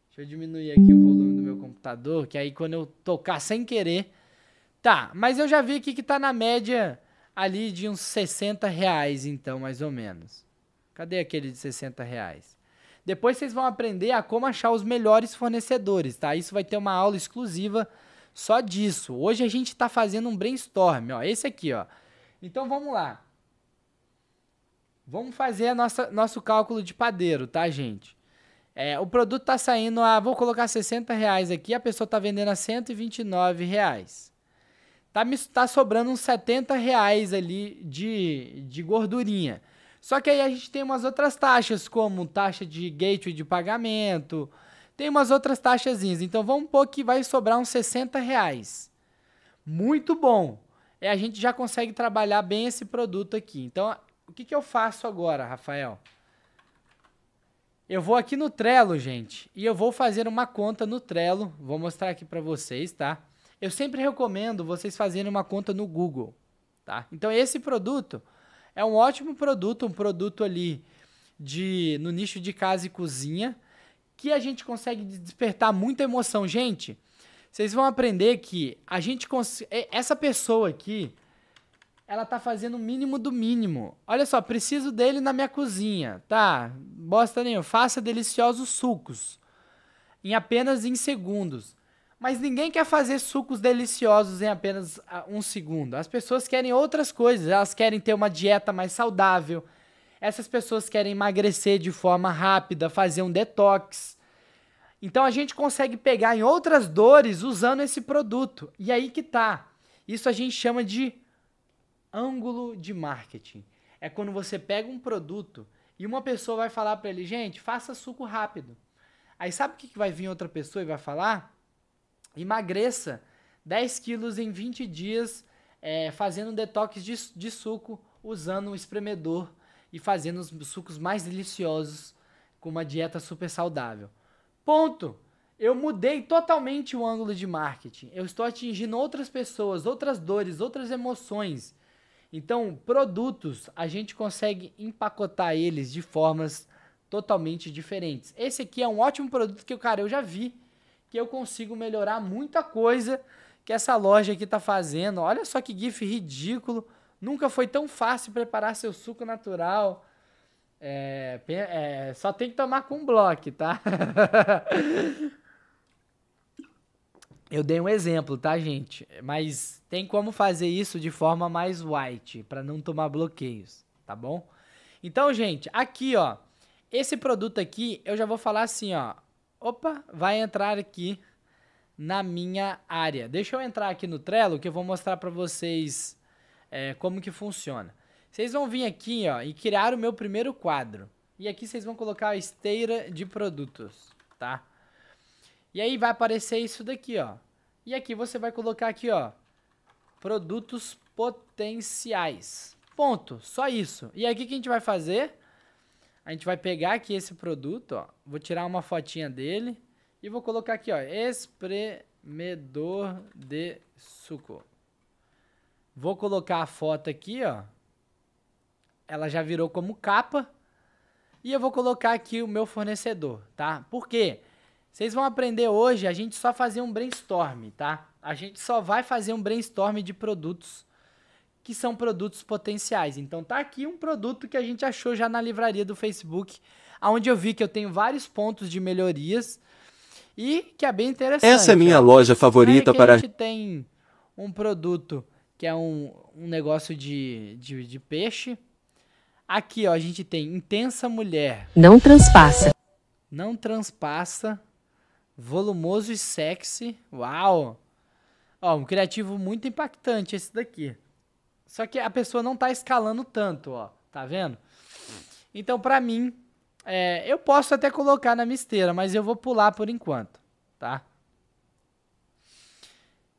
Deixa eu diminuir aqui o volume do meu computador, que aí quando eu tocar sem querer. Tá, mas eu já vi aqui que tá na média ali de uns 60 reais, então, mais ou menos. Cadê aquele de 60 reais? Depois vocês vão aprender a como achar os melhores fornecedores, tá? Isso vai ter uma aula exclusiva só disso. Hoje a gente está fazendo um brainstorm, ó. Esse aqui, ó. Então vamos lá. Vamos fazer a nossa, nosso cálculo de padeiro, tá, gente? É, o produto está saindo a. Vou colocar 60 reais aqui, a pessoa está vendendo a 129 reais. Está tá sobrando uns 70 reais ali de, de gordurinha. Só que aí a gente tem umas outras taxas, como taxa de gateway de pagamento, tem umas outras taxazinhas. Então vamos pôr que vai sobrar uns 60 reais. Muito bom é a gente já consegue trabalhar bem esse produto aqui. Então, o que, que eu faço agora, Rafael? Eu vou aqui no Trello, gente, e eu vou fazer uma conta no Trello. Vou mostrar aqui para vocês, tá? Eu sempre recomendo vocês fazerem uma conta no Google, tá? Então esse produto é um ótimo produto, um produto ali de no nicho de casa e cozinha, que a gente consegue despertar muita emoção, gente. Vocês vão aprender que a gente cons... É, essa pessoa aqui, ela tá fazendo o mínimo do mínimo. Olha só, preciso dele na minha cozinha, tá? Bosta nenhuma, faça deliciosos sucos em apenas em segundos. Mas ninguém quer fazer sucos deliciosos em apenas ah, um segundo. As pessoas querem outras coisas. Elas querem ter uma dieta mais saudável. Essas pessoas querem emagrecer de forma rápida, fazer um detox. Então a gente consegue pegar em outras dores usando esse produto. E aí que tá. Isso a gente chama de ângulo de marketing. É quando você pega um produto e uma pessoa vai falar para ele, gente, faça suco rápido. Aí sabe o que vai vir outra pessoa e vai falar? Emagreça 10 quilos em 20 dias é, fazendo detox de, de suco usando um espremedor e fazendo os sucos mais deliciosos com uma dieta super saudável. Ponto. Eu mudei totalmente o ângulo de marketing. Eu estou atingindo outras pessoas, outras dores, outras emoções. Então, produtos, a gente consegue empacotar eles de formas totalmente diferentes. Esse aqui é um ótimo produto que, cara, eu já vi que eu consigo melhorar muita coisa que essa loja aqui está fazendo. Olha só que gif ridículo. Nunca foi tão fácil preparar seu suco natural. É, é, só tem que tomar com um bloco, tá? Eu dei um exemplo, tá, gente? Mas tem como fazer isso de forma mais white, para não tomar bloqueios, tá bom? Então, gente, aqui, ó, esse produto aqui, eu já vou falar assim, ó, opa, vai entrar aqui na minha área. Deixa eu entrar aqui no Trello que eu vou mostrar para vocês é, como que funciona. Vocês vão vir aqui, ó, e criar o meu primeiro quadro. E aqui vocês vão colocar a esteira de produtos, tá? E aí vai aparecer isso daqui, ó. E aqui você vai colocar aqui, ó, produtos potenciais. Ponto, só isso. E aí o que, que a gente vai fazer? A gente vai pegar aqui esse produto, ó. Vou tirar uma fotinha dele e vou colocar aqui, ó, espremedor de suco. Vou colocar a foto aqui, ó ela já virou como capa. E eu vou colocar aqui o meu fornecedor, tá? Por quê? Vocês vão aprender hoje a gente só fazer um brainstorm, tá? A gente só vai fazer um brainstorm de produtos que são produtos potenciais. Então tá aqui um produto que a gente achou já na livraria do Facebook, aonde eu vi que eu tenho vários pontos de melhorias e que é bem interessante. Essa é minha né? loja é favorita é para a gente tem um produto que é um, um negócio de, de, de peixe Aqui, ó, a gente tem Intensa Mulher. Não transpassa. Não transpassa. Volumoso e sexy. Uau! Ó, um criativo muito impactante esse daqui. Só que a pessoa não tá escalando tanto, ó. Tá vendo? Então, pra mim, é, eu posso até colocar na misteira, mas eu vou pular por enquanto, tá?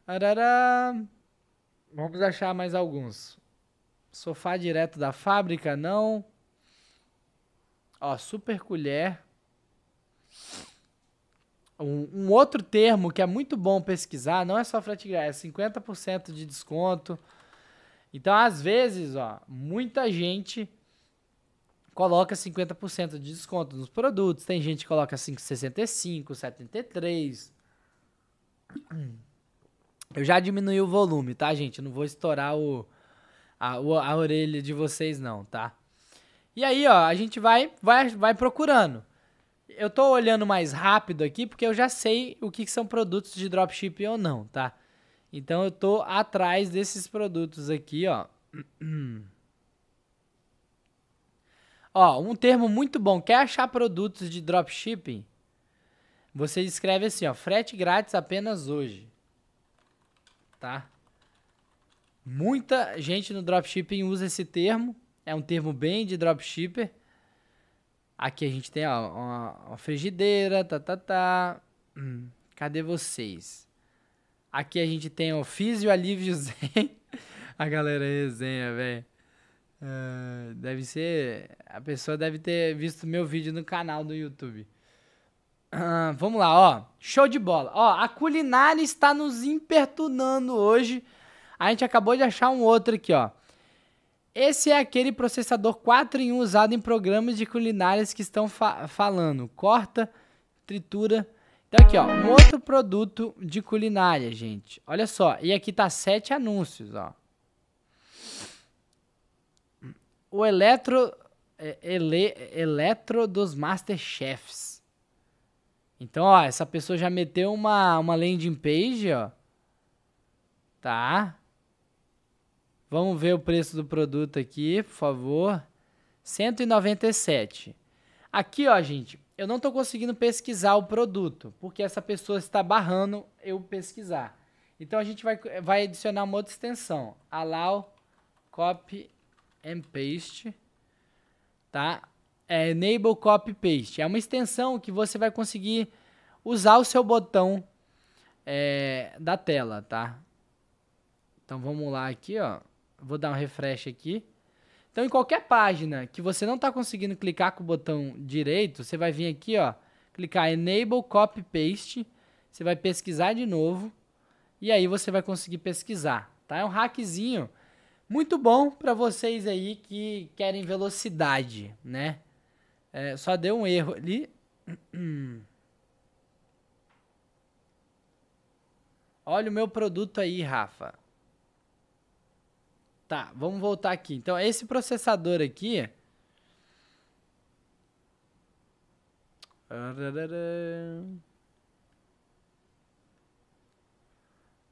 Arará. Vamos achar mais alguns. Sofá direto da fábrica, não. Ó, super colher. Um, um outro termo que é muito bom pesquisar, não é só fratigar, é 50% de desconto. Então, às vezes, ó, muita gente coloca 50% de desconto nos produtos. Tem gente que coloca 65, 73. Eu já diminui o volume, tá, gente? não vou estourar o a, a orelha de vocês não, tá? E aí, ó, a gente vai, vai, vai procurando. Eu tô olhando mais rápido aqui porque eu já sei o que, que são produtos de dropshipping ou não, tá? Então eu tô atrás desses produtos aqui, ó. ó, um termo muito bom. Quer achar produtos de dropshipping? Você escreve assim, ó, frete grátis apenas hoje. Tá? Muita gente no dropshipping usa esse termo. É um termo bem de dropshipper. Aqui a gente tem ó, uma, uma frigideira, tá, tá, tá. Hum, cadê vocês? Aqui a gente tem o Físio Alívio Zen. a galera resenha, velho. Uh, ah, deve ser. A pessoa deve ter visto meu vídeo no canal do YouTube. Uh, vamos lá, ó. Show de bola. Ó, a culinária está nos importunando hoje. A gente acabou de achar um outro aqui, ó. Esse é aquele processador 4 em 1 usado em programas de culinárias que estão fa falando. Corta, tritura. Então aqui, ó, um outro produto de culinária, gente. Olha só, e aqui tá sete anúncios, ó. O eletro é, ele, eletro dos Masterchefs. Então, ó, essa pessoa já meteu uma uma landing page, ó. Tá? Vamos ver o preço do produto aqui, por favor. 197. Aqui, ó, gente, eu não estou conseguindo pesquisar o produto, porque essa pessoa está barrando eu pesquisar. Então a gente vai, vai adicionar uma outra extensão. Allow copy and paste, tá? É, enable copy paste. É uma extensão que você vai conseguir usar o seu botão é, da tela, tá? Então vamos lá aqui, ó. Vou dar um refresh aqui. Então, em qualquer página que você não está conseguindo clicar com o botão direito, você vai vir aqui, ó, clicar Enable Copy Paste, você vai pesquisar de novo e aí você vai conseguir pesquisar, tá? É um hackzinho muito bom para vocês aí que querem velocidade, né? É, só deu um erro ali. Olha o meu produto aí, Rafa. Tá, vamos voltar aqui. Então, esse processador aqui.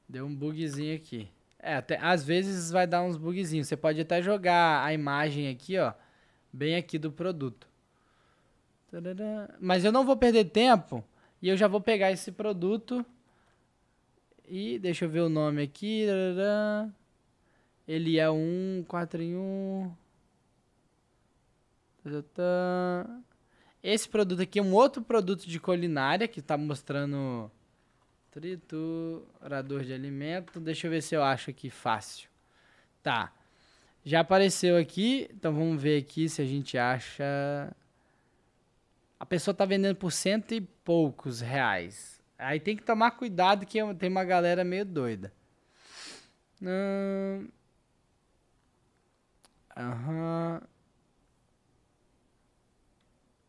Deu um bugzinho aqui. É, até, às vezes vai dar uns bugzinhos. Você pode até jogar a imagem aqui, ó. Bem aqui do produto. Mas eu não vou perder tempo. E eu já vou pegar esse produto. E deixa eu ver o nome aqui. Ele é um 1. Esse produto aqui é um outro produto de culinária que tá mostrando triturador de alimento. Deixa eu ver se eu acho aqui fácil. Tá. Já apareceu aqui, então vamos ver aqui se a gente acha. A pessoa tá vendendo por cento e poucos reais. Aí tem que tomar cuidado que é tem uma galera meio doida. Hum... Aham.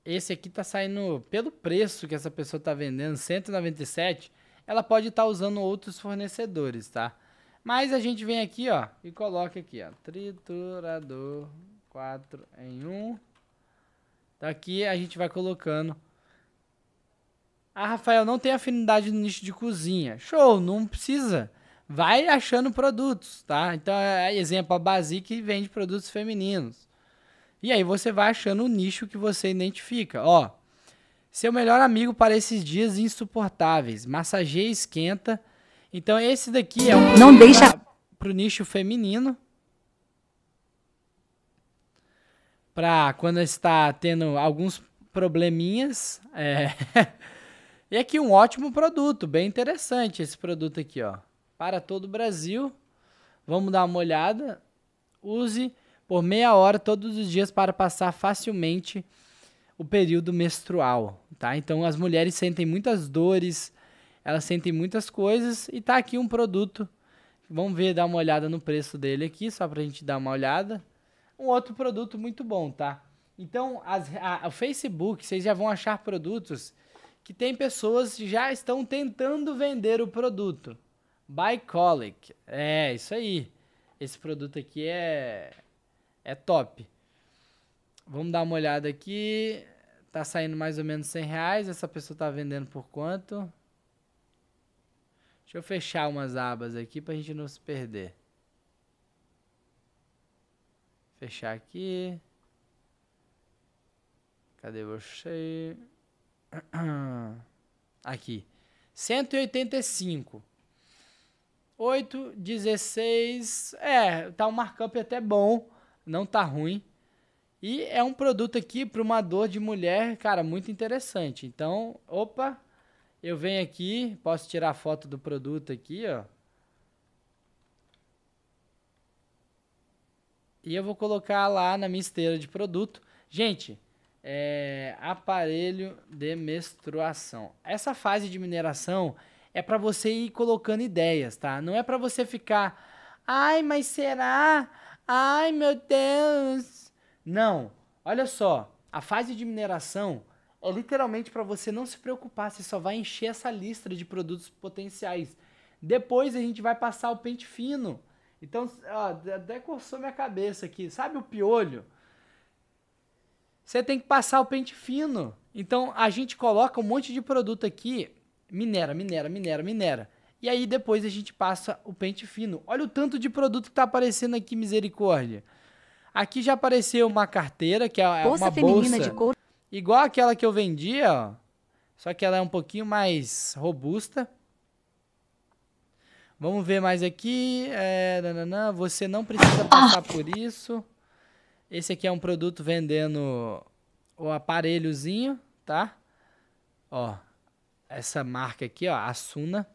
Esse aqui tá saindo pelo preço que essa pessoa tá vendendo, 197, ela pode estar tá usando outros fornecedores, tá? Mas a gente vem aqui, ó, e coloca aqui, ó, triturador 4 em 1. Daqui tá a gente vai colocando. Ah, Rafael, não tem afinidade no nicho de cozinha. Show, não precisa vai achando produtos, tá? Então, é, é exemplo, a Basic vende produtos femininos. E aí você vai achando o nicho que você identifica. Ó, seu melhor amigo para esses dias insuportáveis, massageia esquenta. Então, esse daqui é um Não deixa para o nicho feminino. para quando está tendo alguns probleminhas, é... E aqui um ótimo produto, bem interessante esse produto aqui, ó para todo o Brasil. Vamos dar uma olhada. Use por meia hora todos os dias para passar facilmente o período menstrual, tá? Então as mulheres sentem muitas dores, elas sentem muitas coisas e tá aqui um produto. Vamos ver, dar uma olhada no preço dele aqui, só pra gente dar uma olhada. Um outro produto muito bom, tá? Então, as, a, o Facebook, vocês já vão achar produtos que tem pessoas que já estão tentando vender o produto. Bicolic. É, isso aí. Esse produto aqui é é top. Vamos dar uma olhada aqui. Tá saindo mais ou menos 100 reais. Essa pessoa tá vendendo por quanto? Deixa eu fechar umas abas aqui pra gente não se perder. Fechar aqui. Cadê você? Aqui. 185. 8, 16. É, tá um markup até bom, não tá ruim. E é um produto aqui para uma dor de mulher, cara, muito interessante. Então, opa, eu venho aqui, posso tirar a foto do produto aqui, ó. E eu vou colocar lá na minha esteira de produto. Gente, é, aparelho de menstruação. Essa fase de mineração é para você ir colocando ideias, tá? Não é para você ficar, ai, mas será? Ai, meu Deus. Não. Olha só, a fase de mineração é literalmente para você não se preocupar, você só vai encher essa lista de produtos potenciais. Depois a gente vai passar o pente fino. Então, ó, até coçou minha cabeça aqui. Sabe o piolho? Você tem que passar o pente fino. Então, a gente coloca um monte de produto aqui minera, minera, minera, minera. E aí depois a gente passa o pente fino. Olha o tanto de produto que está aparecendo aqui, misericórdia. Aqui já apareceu uma carteira, que é, é bolsa uma bolsa de cor igual aquela que eu vendia, ó. Só que ela é um pouquinho mais robusta. Vamos ver mais aqui. É, nananã, você não precisa passar ah! por isso. Esse aqui é um produto vendendo o aparelhozinho, tá? Ó, essa marca aqui, ó, Asuna.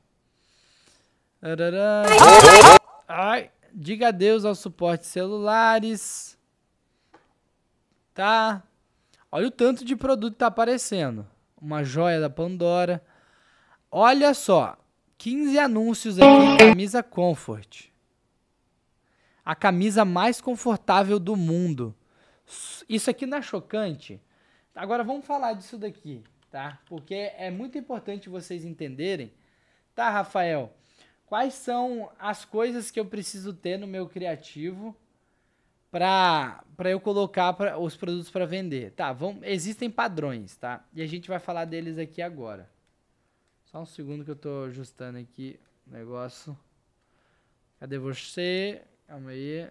Ai, diga adeus aos suportes celulares. Tá? Olha o tanto de produto que tá aparecendo. Uma joia da Pandora. Olha só, 15 anúncios aqui, camisa Comfort. A camisa mais confortável do mundo. Isso aqui não é chocante? Agora vamos falar disso daqui tá? Porque é muito importante vocês entenderem, tá, Rafael? Quais são as coisas que eu preciso ter no meu criativo para eu colocar pra, os produtos para vender? Tá, vão, existem padrões, tá? E a gente vai falar deles aqui agora. Só um segundo que eu tô ajustando aqui o negócio. Cadê você? Calma aí.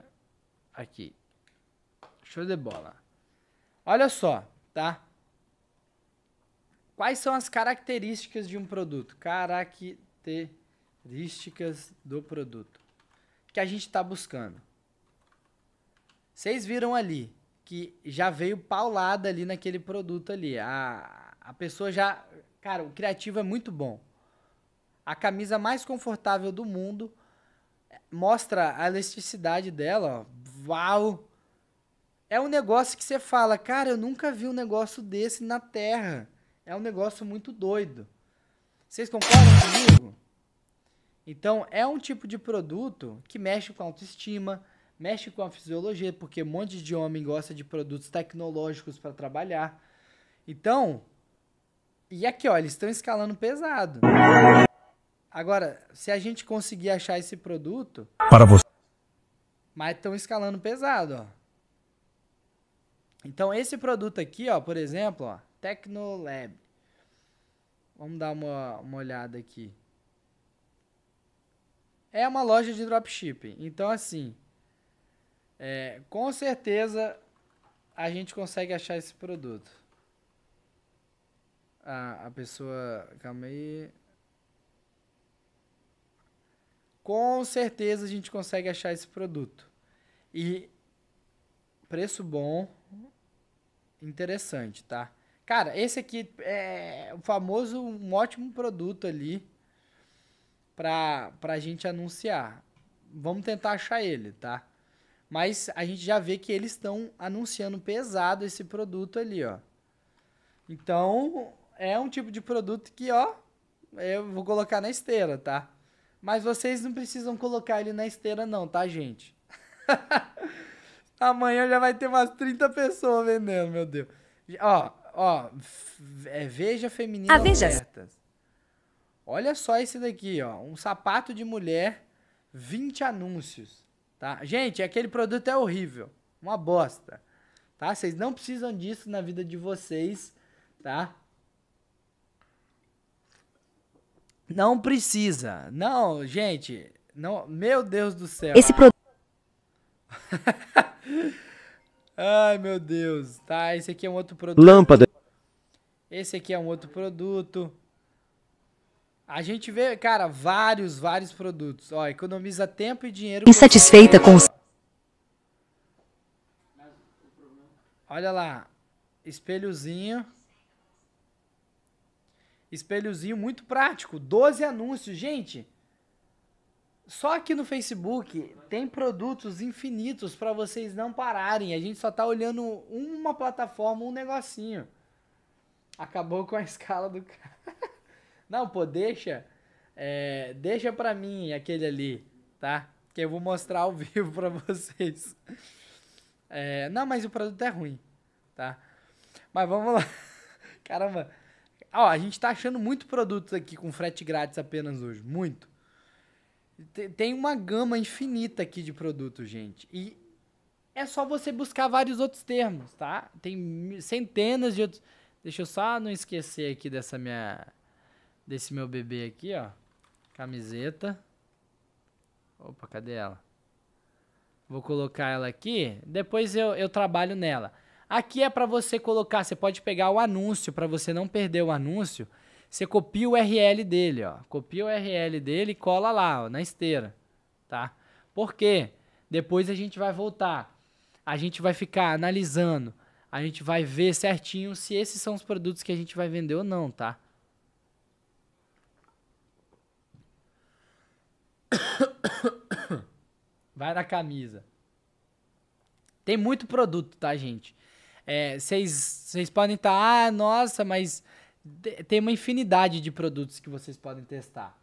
Aqui. Show de bola. Olha só, tá? Quais são as características de um produto? Características do produto que a gente está buscando. Vocês viram ali que já veio paulada ali naquele produto ali. A, a pessoa já. Cara, o criativo é muito bom. A camisa mais confortável do mundo eh, mostra a elasticidade dela, ó. Uau! É um negócio que você fala, cara, eu nunca vi um negócio desse na Terra. É um negócio muito doido. Vocês concordam comigo? Então, é um tipo de produto que mexe com a autoestima, mexe com a fisiologia, porque um monte de homem gosta de produtos tecnológicos para trabalhar. Então, e aqui, ó, eles estão escalando pesado. Agora, se a gente conseguir achar esse produto. Para você. Mas estão escalando pesado, ó. Então, esse produto aqui, ó, por exemplo, ó. Tecnolab. Vamos dar uma, uma olhada aqui. É uma loja de dropshipping. Então, assim, é, com certeza a gente consegue achar esse produto. A, a pessoa. Calma aí. Com certeza a gente consegue achar esse produto. E preço bom, interessante, tá? Cara, esse aqui é o famoso, um ótimo produto ali pra, pra gente anunciar. Vamos tentar achar ele, tá? Mas a gente já vê que eles estão anunciando pesado esse produto ali, ó. Então, é um tipo de produto que, ó, eu vou colocar na esteira, tá? Mas vocês não precisam colocar ele na esteira não, tá, gente? Amanhã já vai ter umas 30 pessoas vendendo, meu Deus. Ó, ó, é Veja Feminina abertas ah, Veja... Olha só esse daqui, ó. Um sapato de mulher, 20 anúncios, tá? Gente, aquele produto é horrível. Uma bosta, tá? Vocês não precisam disso na vida de vocês, tá? Não precisa. Não, gente. Não, meu Deus do céu. Esse produto... Ai, meu Deus. Tá, esse aqui é um outro produto. Lâmpada. Esse aqui é um outro produto. A gente vê, cara, vários, vários produtos. Ó, economiza tempo e dinheiro. Insatisfeita com... Olha lá. Espelhozinho. Espelhozinho muito prático. 12 anúncios, gente. Só aqui no Facebook tem produtos infinitos para vocês não pararem. A gente só tá olhando uma plataforma, um negocinho. Acabou com a escala do cara. Não, pô, deixa. É, deixa pra mim aquele ali, tá? Que eu vou mostrar ao vivo pra vocês. É, não, mas o produto é ruim, tá? Mas vamos lá. Caramba. Ó, a gente tá achando muito produtos aqui com frete grátis apenas hoje. Muito. Tem uma gama infinita aqui de produtos, gente. E é só você buscar vários outros termos, tá? Tem centenas de outros. Deixa eu só não esquecer aqui dessa minha. Desse meu bebê aqui, ó. Camiseta. Opa, cadê ela? Vou colocar ela aqui. Depois eu, eu trabalho nela. Aqui é para você colocar. Você pode pegar o anúncio para você não perder o anúncio. Você copia o URL dele, ó. Copia o URL dele e cola lá, ó, na esteira, tá? Por quê? Depois a gente vai voltar. A gente vai ficar analisando. A gente vai ver certinho se esses são os produtos que a gente vai vender ou não, tá? Vai na camisa. Tem muito produto, tá, gente? É, vocês é, podem estar, tá, ah, nossa, mas tem uma infinidade de produtos que vocês podem testar.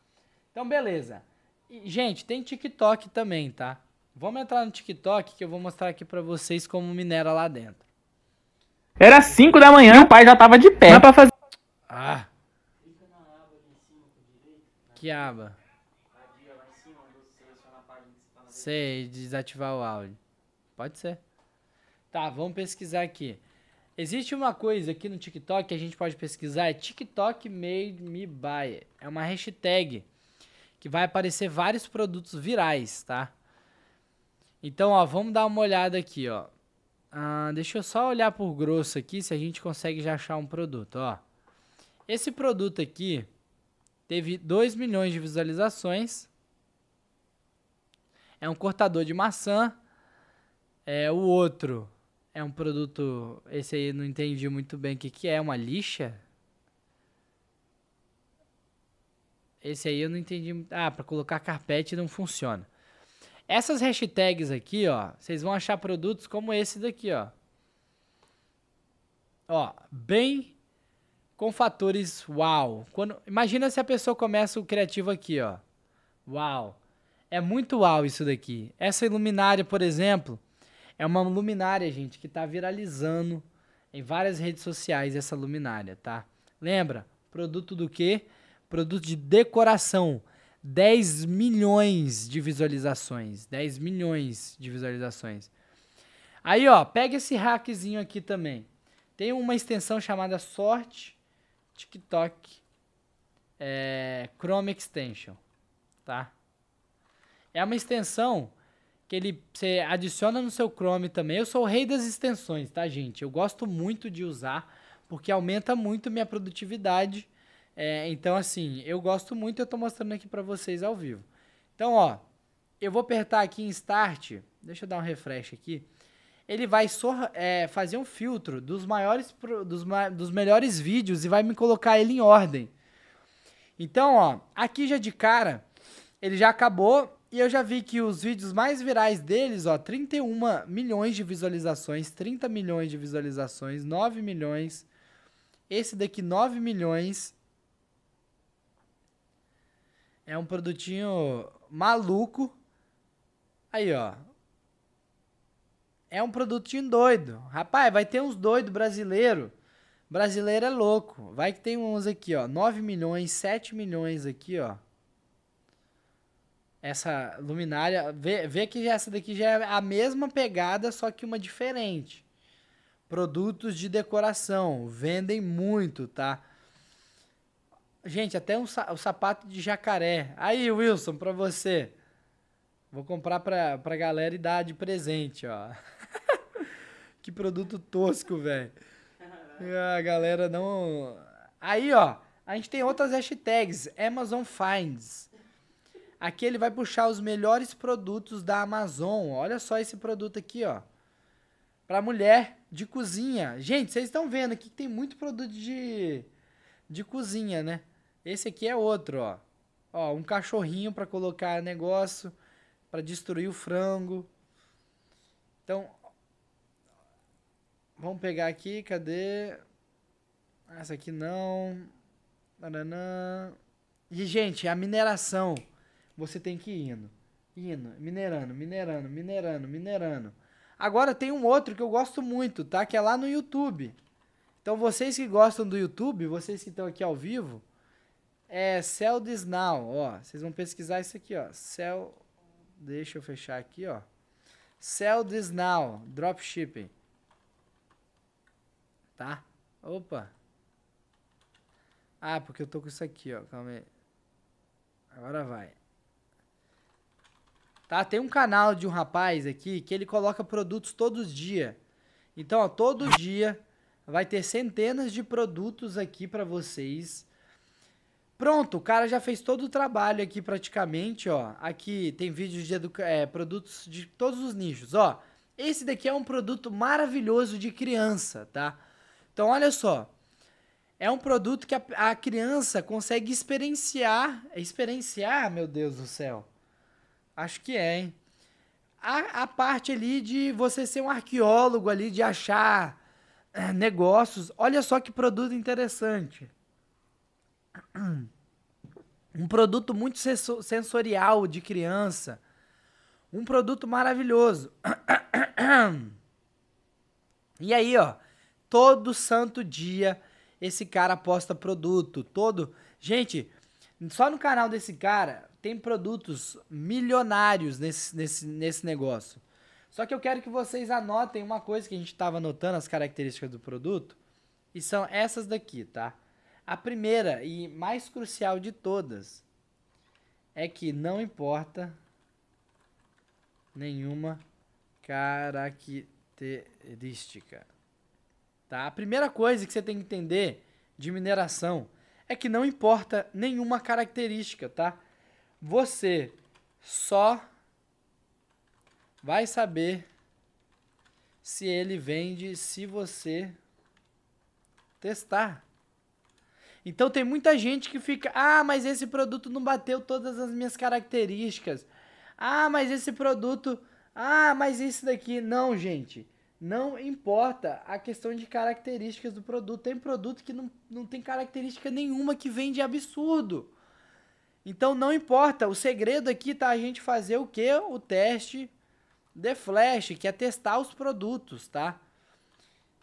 Então, beleza. E, gente, tem TikTok também, tá? Vamos entrar no TikTok que eu vou mostrar aqui para vocês como minera lá dentro. Era 5 da manhã, o pai já tava de pé. Não é pra fazer. Ah. Que aba? Sei, desativar o áudio. Pode ser. Tá, vamos pesquisar aqui. Existe uma coisa aqui no TikTok que a gente pode pesquisar, é TikTok Made Me Buy. É uma hashtag que vai aparecer vários produtos virais, tá? Então, ó, vamos dar uma olhada aqui, ó. Ah, deixa eu só olhar por grosso aqui se a gente consegue já achar um produto, ó. Esse produto aqui teve 2 milhões de visualizações. É um cortador de maçã. É o outro é um produto. Esse aí não entendi muito bem o que, que é, é uma lixa? Esse aí eu não entendi. Ah, para colocar carpete não funciona. Essas hashtags aqui, ó, vocês vão achar produtos como esse daqui, ó. Ó, bem com fatores uau. Quando, imagina se a pessoa começa o criativo aqui, ó. Uau. É muito uau isso daqui. Essa luminária, por exemplo, é uma luminária, gente, que está viralizando em várias redes sociais essa luminária, tá? Lembra? Produto do quê? Produto de decoração. 10 milhões de visualizações. 10 milhões de visualizações. Aí, ó, pega esse hackzinho aqui também. Tem uma extensão chamada Sorte TikTok é, Chrome Extension, tá? É uma extensão que ele você adiciona no seu Chrome também. Eu sou o rei das extensões, tá, gente? Eu gosto muito de usar porque aumenta muito minha produtividade. É, então, assim, eu gosto muito. Eu estou mostrando aqui para vocês ao vivo. Então, ó, eu vou apertar aqui em Start. Deixa eu dar um refresh aqui. Ele vai é, fazer um filtro dos maiores, dos, dos melhores vídeos e vai me colocar ele em ordem. Então, ó, aqui já de cara, ele já acabou e eu já vi que os vídeos mais virais deles, ó, 31 milhões de visualizações, 30 milhões de visualizações, 9 milhões. Esse daqui 9 milhões. É um produtinho maluco. Aí, ó. É um produtinho doido. Rapaz, vai ter uns doido brasileiro. Brasileiro é louco. Vai que tem uns aqui, ó. 9 milhões, 7 milhões aqui, ó essa luminária. Vê, vê que essa daqui já é a mesma pegada, só que uma diferente. Produtos de decoração. Vendem muito, tá? Gente, até um, o sapato de jacaré. Aí, Wilson, pra você. Vou comprar pra, pra galera e dar de presente, ó. que produto tosco, velho. A galera não. Aí, ó. A gente tem outras hashtags. Amazon Finds. Aqui ele vai puxar os melhores produtos da Amazon. Olha só esse produto aqui, ó. Para mulher de cozinha. Gente, vocês estão vendo aqui que tem muito produto de, de cozinha, né? Esse aqui é outro, ó. Ó, um cachorrinho para colocar negócio, para destruir o frango. Então, vamos pegar aqui, cadê? Essa aqui não. Taranã. E, gente, a mineração você tem que ir indo. Indo, minerando, minerando, minerando, minerando. Agora tem um outro que eu gosto muito, tá? Que é lá no YouTube. Então vocês que gostam do YouTube, vocês que estão aqui ao vivo, é Cell This Now, ó. Vocês vão pesquisar isso aqui, ó. Cell, deixa eu fechar aqui, ó. Cell This Now, Dropshipping. Tá? Opa. Ah, porque eu tô com isso aqui, ó. Calma aí. Agora vai. Tá? Tem um canal de um rapaz aqui que ele coloca produtos todos os dias. Então, ó, todo dia vai ter centenas de produtos aqui para vocês. Pronto, o cara já fez todo o trabalho aqui praticamente, ó. Aqui tem vídeos de é, produtos de todos os nichos, ó. Esse daqui é um produto maravilhoso de criança, tá? Então, olha só. É um produto que a, a criança consegue experienciar, experienciar, meu Deus do céu Acho que é, hein? A, a parte ali de você ser um arqueólogo ali, de achar é, negócios. Olha só que produto interessante. Um produto muito sensorial de criança. Um produto maravilhoso. E aí, ó, todo santo dia esse cara posta produto, todo. Gente, só no canal desse cara tem produtos milionários nesse, nesse, nesse negócio. Só que eu quero que vocês anotem uma coisa que a gente estava anotando as características do produto. E são essas daqui, tá? A primeira e mais crucial de todas é que não importa nenhuma característica. Tá? A primeira coisa que você tem que entender de mineração é que não importa nenhuma característica, tá? Você só vai saber se ele vende se você testar. Então tem muita gente que fica, ah, mas esse produto não bateu todas as minhas características. Ah, mas esse produto, ah, mas isso daqui. Não, gente, não importa a questão de características do produto. Tem produto que não, não tem característica nenhuma que vende absurdo. Então não importa, o segredo aqui tá a gente fazer o que? O teste de flash, que é testar os produtos, tá?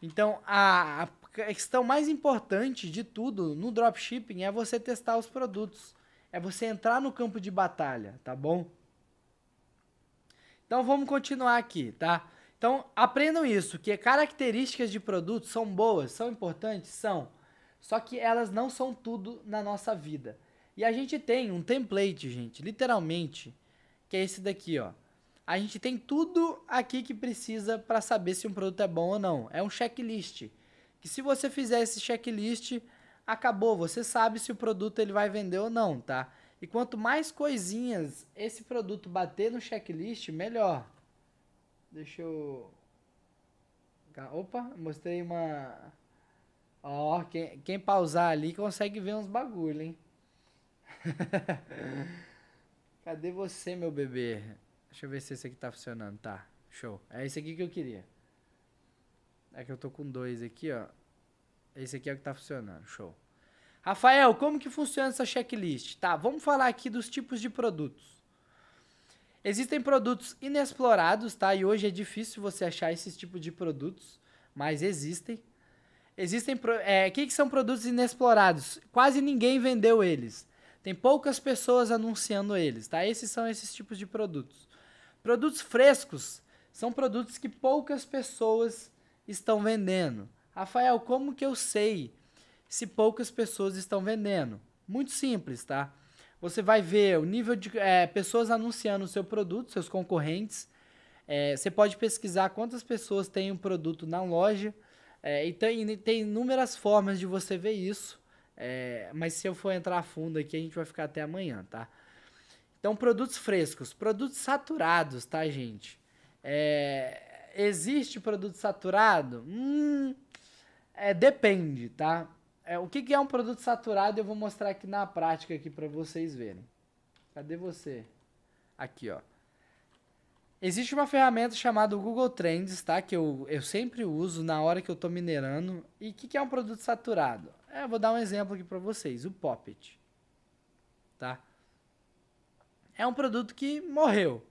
Então a, questão mais importante de tudo no dropshipping é você testar os produtos. É você entrar no campo de batalha, tá bom? Então vamos continuar aqui, tá? Então aprendam isso, que características de produtos são boas, são importantes, são. Só que elas não são tudo na nossa vida. E a gente tem um template, gente, literalmente, que é esse daqui, ó. A gente tem tudo aqui que precisa para saber se um produto é bom ou não. É um checklist. Que se você fizer esse checklist, acabou, você sabe se o produto ele vai vender ou não, tá? E quanto mais coisinhas esse produto bater no checklist, melhor. Deixa eu Opa, mostrei uma Ó, oh, quem, quem pausar ali consegue ver uns bagulho, hein? Cadê você, meu bebê? Deixa eu ver se esse aqui tá funcionando. Tá, show. É esse aqui que eu queria. É que eu tô com dois aqui, ó. Esse aqui é o que tá funcionando, show. Rafael, como que funciona essa checklist? Tá, vamos falar aqui dos tipos de produtos. Existem produtos inexplorados, tá? E hoje é difícil você achar esses tipos de produtos, mas existem. Existem. É, o é, que, que são produtos inexplorados? Quase ninguém vendeu eles. Tem poucas pessoas anunciando eles, tá? Esses são esses tipos de produtos. Produtos frescos são produtos que poucas pessoas estão vendendo. Rafael, como que eu sei se poucas pessoas estão vendendo? Muito simples, tá? Você vai ver o nível de é, pessoas anunciando o seu produto, seus concorrentes. É, você pode pesquisar quantas pessoas têm um produto na loja. É, e tem, tem inúmeras formas de você ver isso. É, mas se eu for entrar a fundo aqui, a gente vai ficar até amanhã, tá? Então, produtos frescos, produtos saturados, tá, gente? É, existe produto saturado? Hum, é, depende, tá? É, o que, que é um produto saturado? Eu vou mostrar aqui na prática aqui para vocês verem. Cadê você? Aqui, ó. Existe uma ferramenta chamada Google Trends, tá? Que eu, eu sempre uso na hora que eu tô minerando. E o que, que é um produto saturado? É, vou dar um exemplo aqui para vocês, o Poppet. Tá? É um produto que morreu.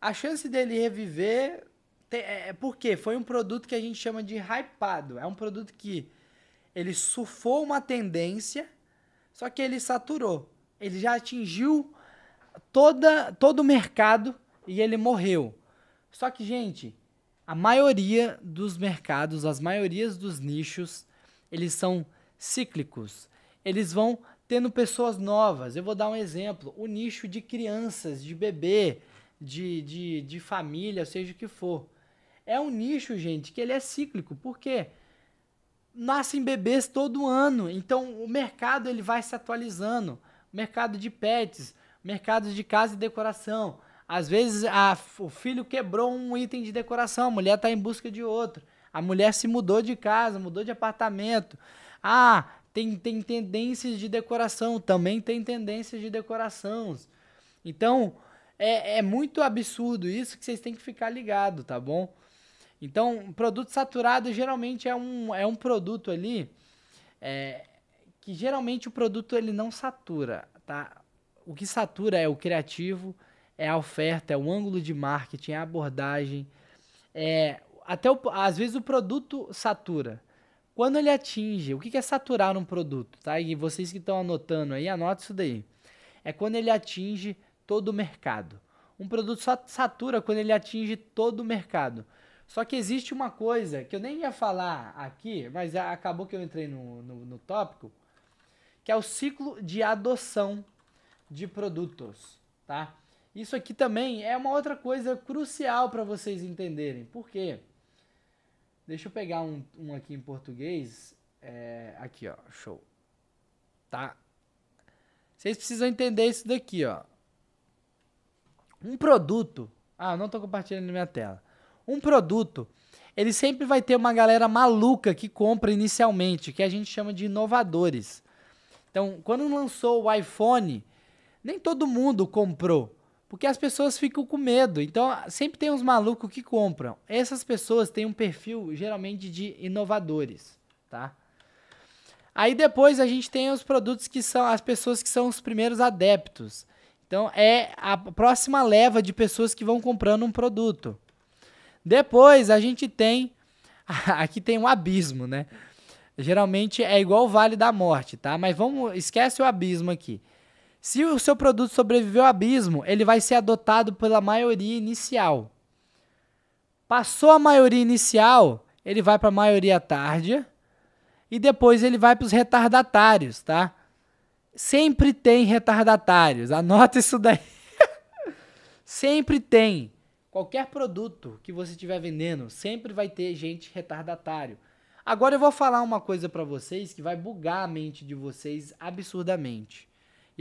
A chance dele reviver é, é porque foi um produto que a gente chama de hypado. É um produto que ele surfou uma tendência, só que ele saturou. Ele já atingiu toda, todo o mercado e ele morreu. Só que, gente, a maioria dos mercados, as maiorias dos nichos, eles são cíclicos. Eles vão tendo pessoas novas. Eu vou dar um exemplo: o nicho de crianças, de bebê, de, de, de família, seja o que for. É um nicho, gente, que ele é cíclico. Por quê? Nascem bebês todo ano, então o mercado ele vai se atualizando. Mercado de pets, mercado de casa e decoração. Às vezes a, o filho quebrou um item de decoração, a mulher está em busca de outro. A mulher se mudou de casa, mudou de apartamento. Ah, tem, tem tendências de decoração, também tem tendências de decoração. Então, é, é muito absurdo isso que vocês têm que ficar ligado, tá bom? Então, produto saturado geralmente é um, é um produto ali é, que geralmente o produto ele não satura, tá? O que satura é o criativo, é a oferta, é o ângulo de marketing, é a abordagem, é até o, às vezes o produto satura, quando ele atinge, o que é saturar um produto, tá? E vocês que estão anotando aí, anote isso daí. É quando ele atinge todo o mercado. Um produto só satura quando ele atinge todo o mercado. Só que existe uma coisa que eu nem ia falar aqui, mas acabou que eu entrei no, no, no tópico, que é o ciclo de adoção de produtos, tá? Isso aqui também é uma outra coisa crucial para vocês entenderem. Por quê? Porque Deixa eu pegar um, um aqui em português. É, aqui, ó. Show. Tá? Vocês precisam entender isso daqui, ó. Um produto. Ah, não tô compartilhando minha tela. Um produto, ele sempre vai ter uma galera maluca que compra inicialmente, que a gente chama de inovadores. Então, quando lançou o iPhone, nem todo mundo comprou. Porque as pessoas ficam com medo. Então, sempre tem uns malucos que compram. Essas pessoas têm um perfil geralmente de inovadores, tá? Aí depois a gente tem os produtos que são as pessoas que são os primeiros adeptos. Então, é a próxima leva de pessoas que vão comprando um produto. Depois a gente tem aqui tem um abismo, né? Geralmente é igual o Vale da Morte, tá? Mas vamos, esquece o abismo aqui. Se o seu produto sobreviveu ao abismo, ele vai ser adotado pela maioria inicial. Passou a maioria inicial, ele vai para a maioria tardia e depois ele vai para os retardatários, tá? Sempre tem retardatários, anota isso daí. sempre tem. Qualquer produto que você estiver vendendo, sempre vai ter gente retardatário. Agora eu vou falar uma coisa para vocês que vai bugar a mente de vocês absurdamente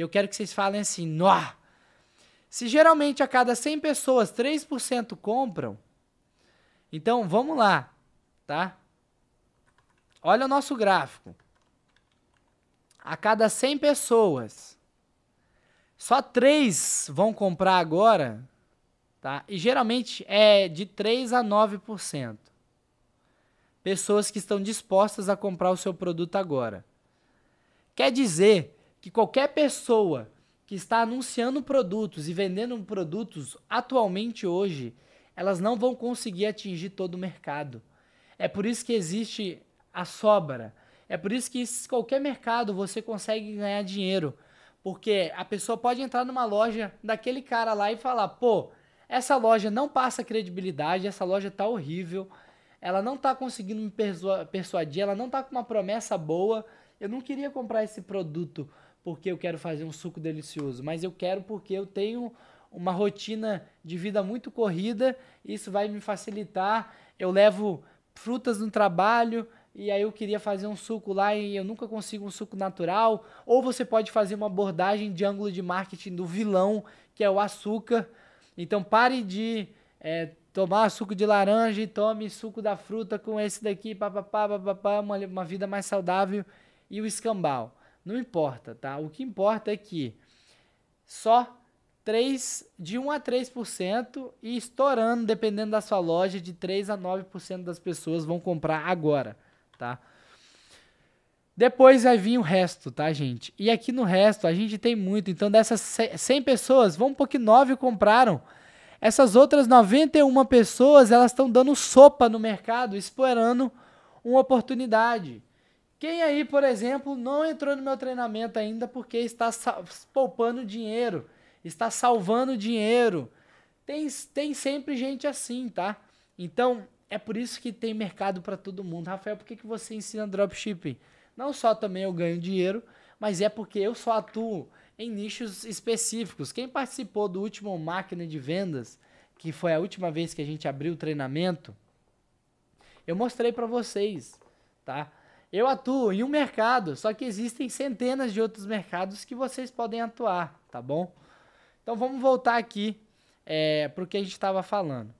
eu quero que vocês falem assim, nó! Se geralmente a cada 100 pessoas, 3% compram, então vamos lá, tá? Olha o nosso gráfico. A cada 100 pessoas, só 3 vão comprar agora, tá? E geralmente é de 3 a 9%. Pessoas que estão dispostas a comprar o seu produto agora. Quer dizer que qualquer pessoa que está anunciando produtos e vendendo produtos atualmente hoje, elas não vão conseguir atingir todo o mercado. É por isso que existe a sobra. É por isso que qualquer mercado você consegue ganhar dinheiro. Porque a pessoa pode entrar numa loja daquele cara lá e falar: pô, essa loja não passa credibilidade, essa loja tá horrível, ela não tá conseguindo me persuadir, ela não tá com uma promessa boa, eu não queria comprar esse produto porque eu quero fazer um suco delicioso, mas eu quero porque eu tenho uma rotina de vida muito corrida, isso vai me facilitar. Eu levo frutas no trabalho e aí eu queria fazer um suco lá e eu nunca consigo um suco natural. Ou você pode fazer uma abordagem de ângulo de marketing do vilão, que é o açúcar. Então pare de é, tomar suco de laranja e tome suco da fruta com esse daqui, papapá, papapá, uma, uma vida mais saudável e o escambau. Não importa, tá? O que importa é que só 3, de 1 a 3% e estourando, dependendo da sua loja, de 3 a 9% das pessoas vão comprar agora, tá? Depois vai vir o resto, tá, gente? E aqui no resto a gente tem muito, então dessas 100 pessoas, vamos pôr que 9 compraram. Essas outras 91 pessoas, elas estão dando sopa no mercado, esperando uma oportunidade. Quem aí, por exemplo, não entrou no meu treinamento ainda porque está poupando dinheiro, está salvando dinheiro? Tem, tem sempre gente assim, tá? Então, é por isso que tem mercado para todo mundo. Rafael, por que, que você ensina dropshipping? Não só também eu ganho dinheiro, mas é porque eu só atuo em nichos específicos. Quem participou do último Máquina de Vendas, que foi a última vez que a gente abriu o treinamento, eu mostrei para vocês, tá? Eu atuo em um mercado, só que existem centenas de outros mercados que vocês podem atuar, tá bom? Então vamos voltar aqui é, para o que a gente estava falando.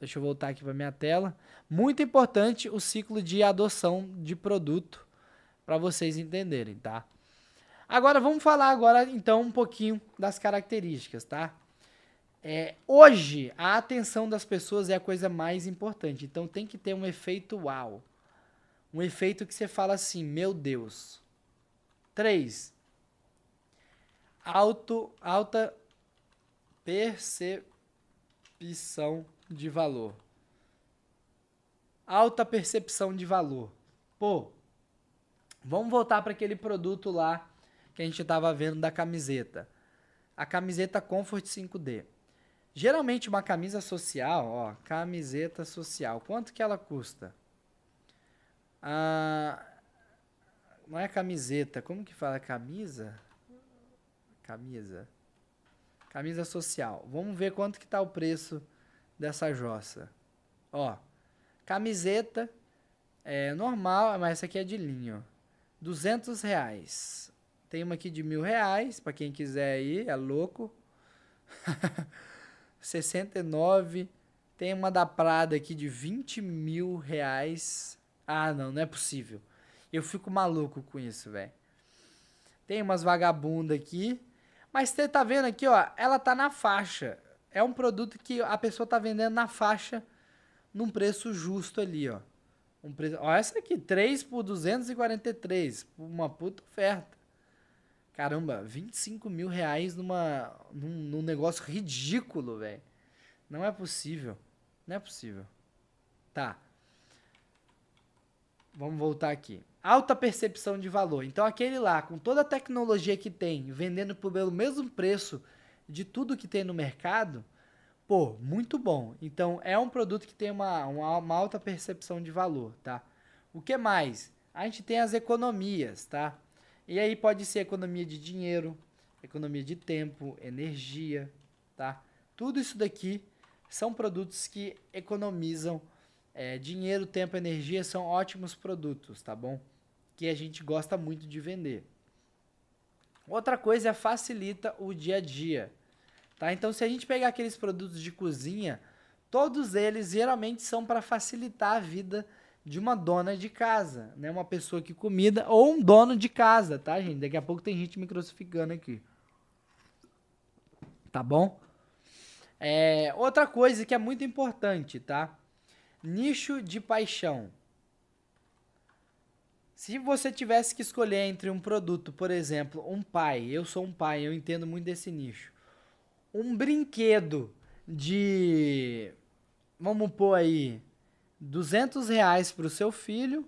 Deixa eu voltar aqui para minha tela. Muito importante o ciclo de adoção de produto para vocês entenderem, tá? Agora vamos falar agora então um pouquinho das características, tá? É, hoje a atenção das pessoas é a coisa mais importante, então tem que ter um efeito uau. Wow. Um efeito que você fala assim, meu Deus. Três. Auto, alta percepção de valor. Alta percepção de valor. Pô, vamos voltar para aquele produto lá que a gente estava vendo da camiseta. A camiseta Comfort 5D. Geralmente uma camisa social, ó, camiseta social, quanto que ela custa? a ah, não é camiseta, como que fala camisa? Camisa. Camisa social. Vamos ver quanto que tá o preço dessa jossa. Ó, camiseta é normal, mas essa aqui é de linho. duzentos reais. Tem uma aqui de mil reais, para quem quiser ir, é louco. 69. Tem uma da Prada aqui de 20 mil reais. Ah, não, não é possível. Eu fico maluco com isso, velho. Tem umas vagabundas aqui. Mas você tá vendo aqui, ó, ela tá na faixa. É um produto que a pessoa tá vendendo na faixa num preço justo ali, ó. Um preço, ó, essa aqui, 3 por 243, uma puta oferta. Caramba, 25 mil reais numa, num, num negócio ridículo, velho. Não é possível. Não é possível. Tá. Vamos voltar aqui. Alta percepção de valor. Então, aquele lá, com toda a tecnologia que tem, vendendo pelo mesmo preço de tudo que tem no mercado, pô, muito bom. Então, é um produto que tem uma, uma, uma alta percepção de valor, tá? O que mais? A gente tem as economias, tá? E aí pode ser economia de dinheiro, economia de tempo, energia, tá? Tudo isso daqui são produtos que economizam é, dinheiro, tempo, energia são ótimos produtos, tá bom? Que a gente gosta muito de vender. Outra coisa é facilita o dia a dia, tá? Então, se a gente pegar aqueles produtos de cozinha, todos eles geralmente são para facilitar a vida de uma dona de casa, né? Uma pessoa que comida ou um dono de casa, tá, gente? Daqui a pouco tem gente me crucificando aqui. Tá bom? É, outra coisa que é muito importante, tá? Nicho de paixão. Se você tivesse que escolher entre um produto, por exemplo, um pai, eu sou um pai, eu entendo muito desse nicho. Um brinquedo de. Vamos pôr aí. 200 reais para o seu filho.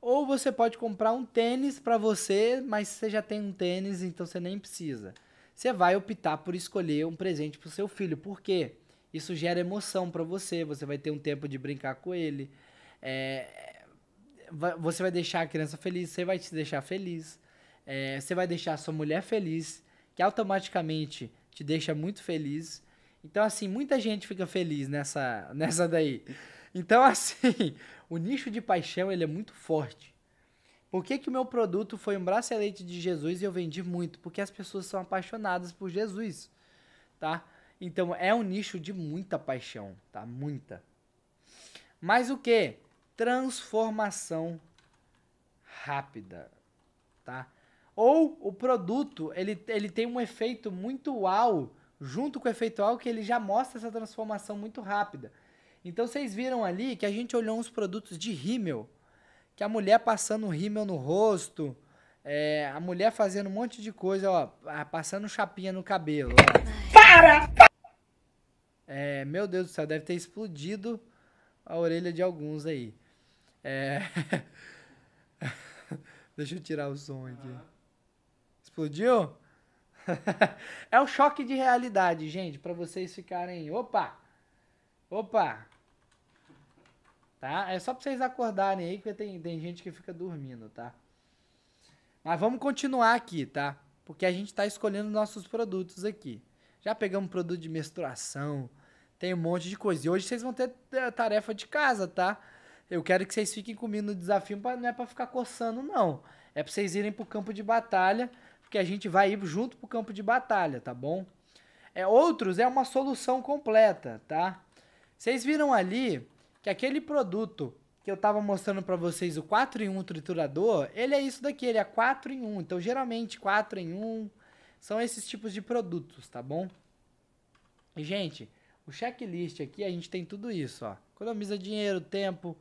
Ou você pode comprar um tênis para você, mas você já tem um tênis, então você nem precisa. Você vai optar por escolher um presente para o seu filho. Por quê? Porque isso gera emoção para você. Você vai ter um tempo de brincar com ele. É, você vai deixar a criança feliz, você vai te deixar feliz. É, você vai deixar a sua mulher feliz, que automaticamente te deixa muito feliz. Então, assim, muita gente fica feliz nessa, nessa daí. Então, assim, o nicho de paixão ele é muito forte. Por que, que o meu produto foi um bracelete de Jesus e eu vendi muito? Porque as pessoas são apaixonadas por Jesus, tá? Então é um nicho de muita paixão, tá? Muita. Mas o que? Transformação rápida, tá? Ou o produto, ele, ele tem um efeito muito uau, junto com o efeito uau, que ele já mostra essa transformação muito rápida. Então vocês viram ali que a gente olhou uns produtos de rímel, que a mulher passando rímel no rosto, é, a mulher fazendo um monte de coisa, ó, passando chapinha no cabelo. Ó. Para! Para! É, meu Deus do céu, deve ter explodido a orelha de alguns aí. É... Deixa eu tirar o som aqui. Explodiu? é o um choque de realidade, gente, para vocês ficarem. Opa! Opa! Tá? É só pra vocês acordarem aí, porque tem, tem gente que fica dormindo, tá? Mas vamos continuar aqui, tá? Porque a gente tá escolhendo nossos produtos aqui. Já pegamos produto de menstruação. Tem um monte de coisa. E hoje vocês vão ter eh, tarefa de casa, tá? Eu quero que vocês fiquem comigo no desafio, não é pra ficar coçando, não. É pra vocês irem pro campo de batalha, porque a gente vai ir junto pro campo de batalha, tá bom? É, outros é uma solução completa, tá? Vocês viram ali que aquele produto que eu tava mostrando para vocês, o 4 em 1 triturador, ele é isso daqui, ele é 4 em 1. Então, geralmente, 4 em 1, são esses tipos de produtos, tá bom? E, gente, o checklist aqui, a gente tem tudo isso, ó. Economiza dinheiro, tempo.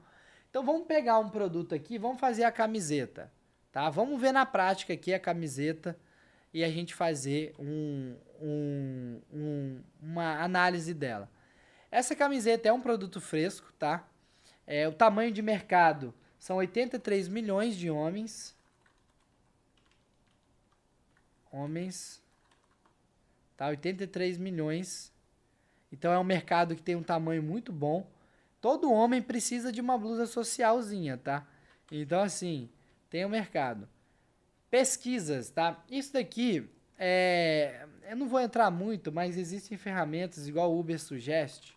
Então, vamos pegar um produto aqui, vamos fazer a camiseta, tá? Vamos ver na prática aqui a camiseta e a gente fazer um, um, um, uma análise dela. Essa camiseta é um produto fresco, tá? É, o tamanho de mercado são 83 milhões de homens, homens, tá? 83 milhões. Então é um mercado que tem um tamanho muito bom. Todo homem precisa de uma blusa socialzinha, tá? Então assim, tem o um mercado. Pesquisas, tá? Isso daqui é, eu não vou entrar muito, mas existem ferramentas igual o Uber Suggest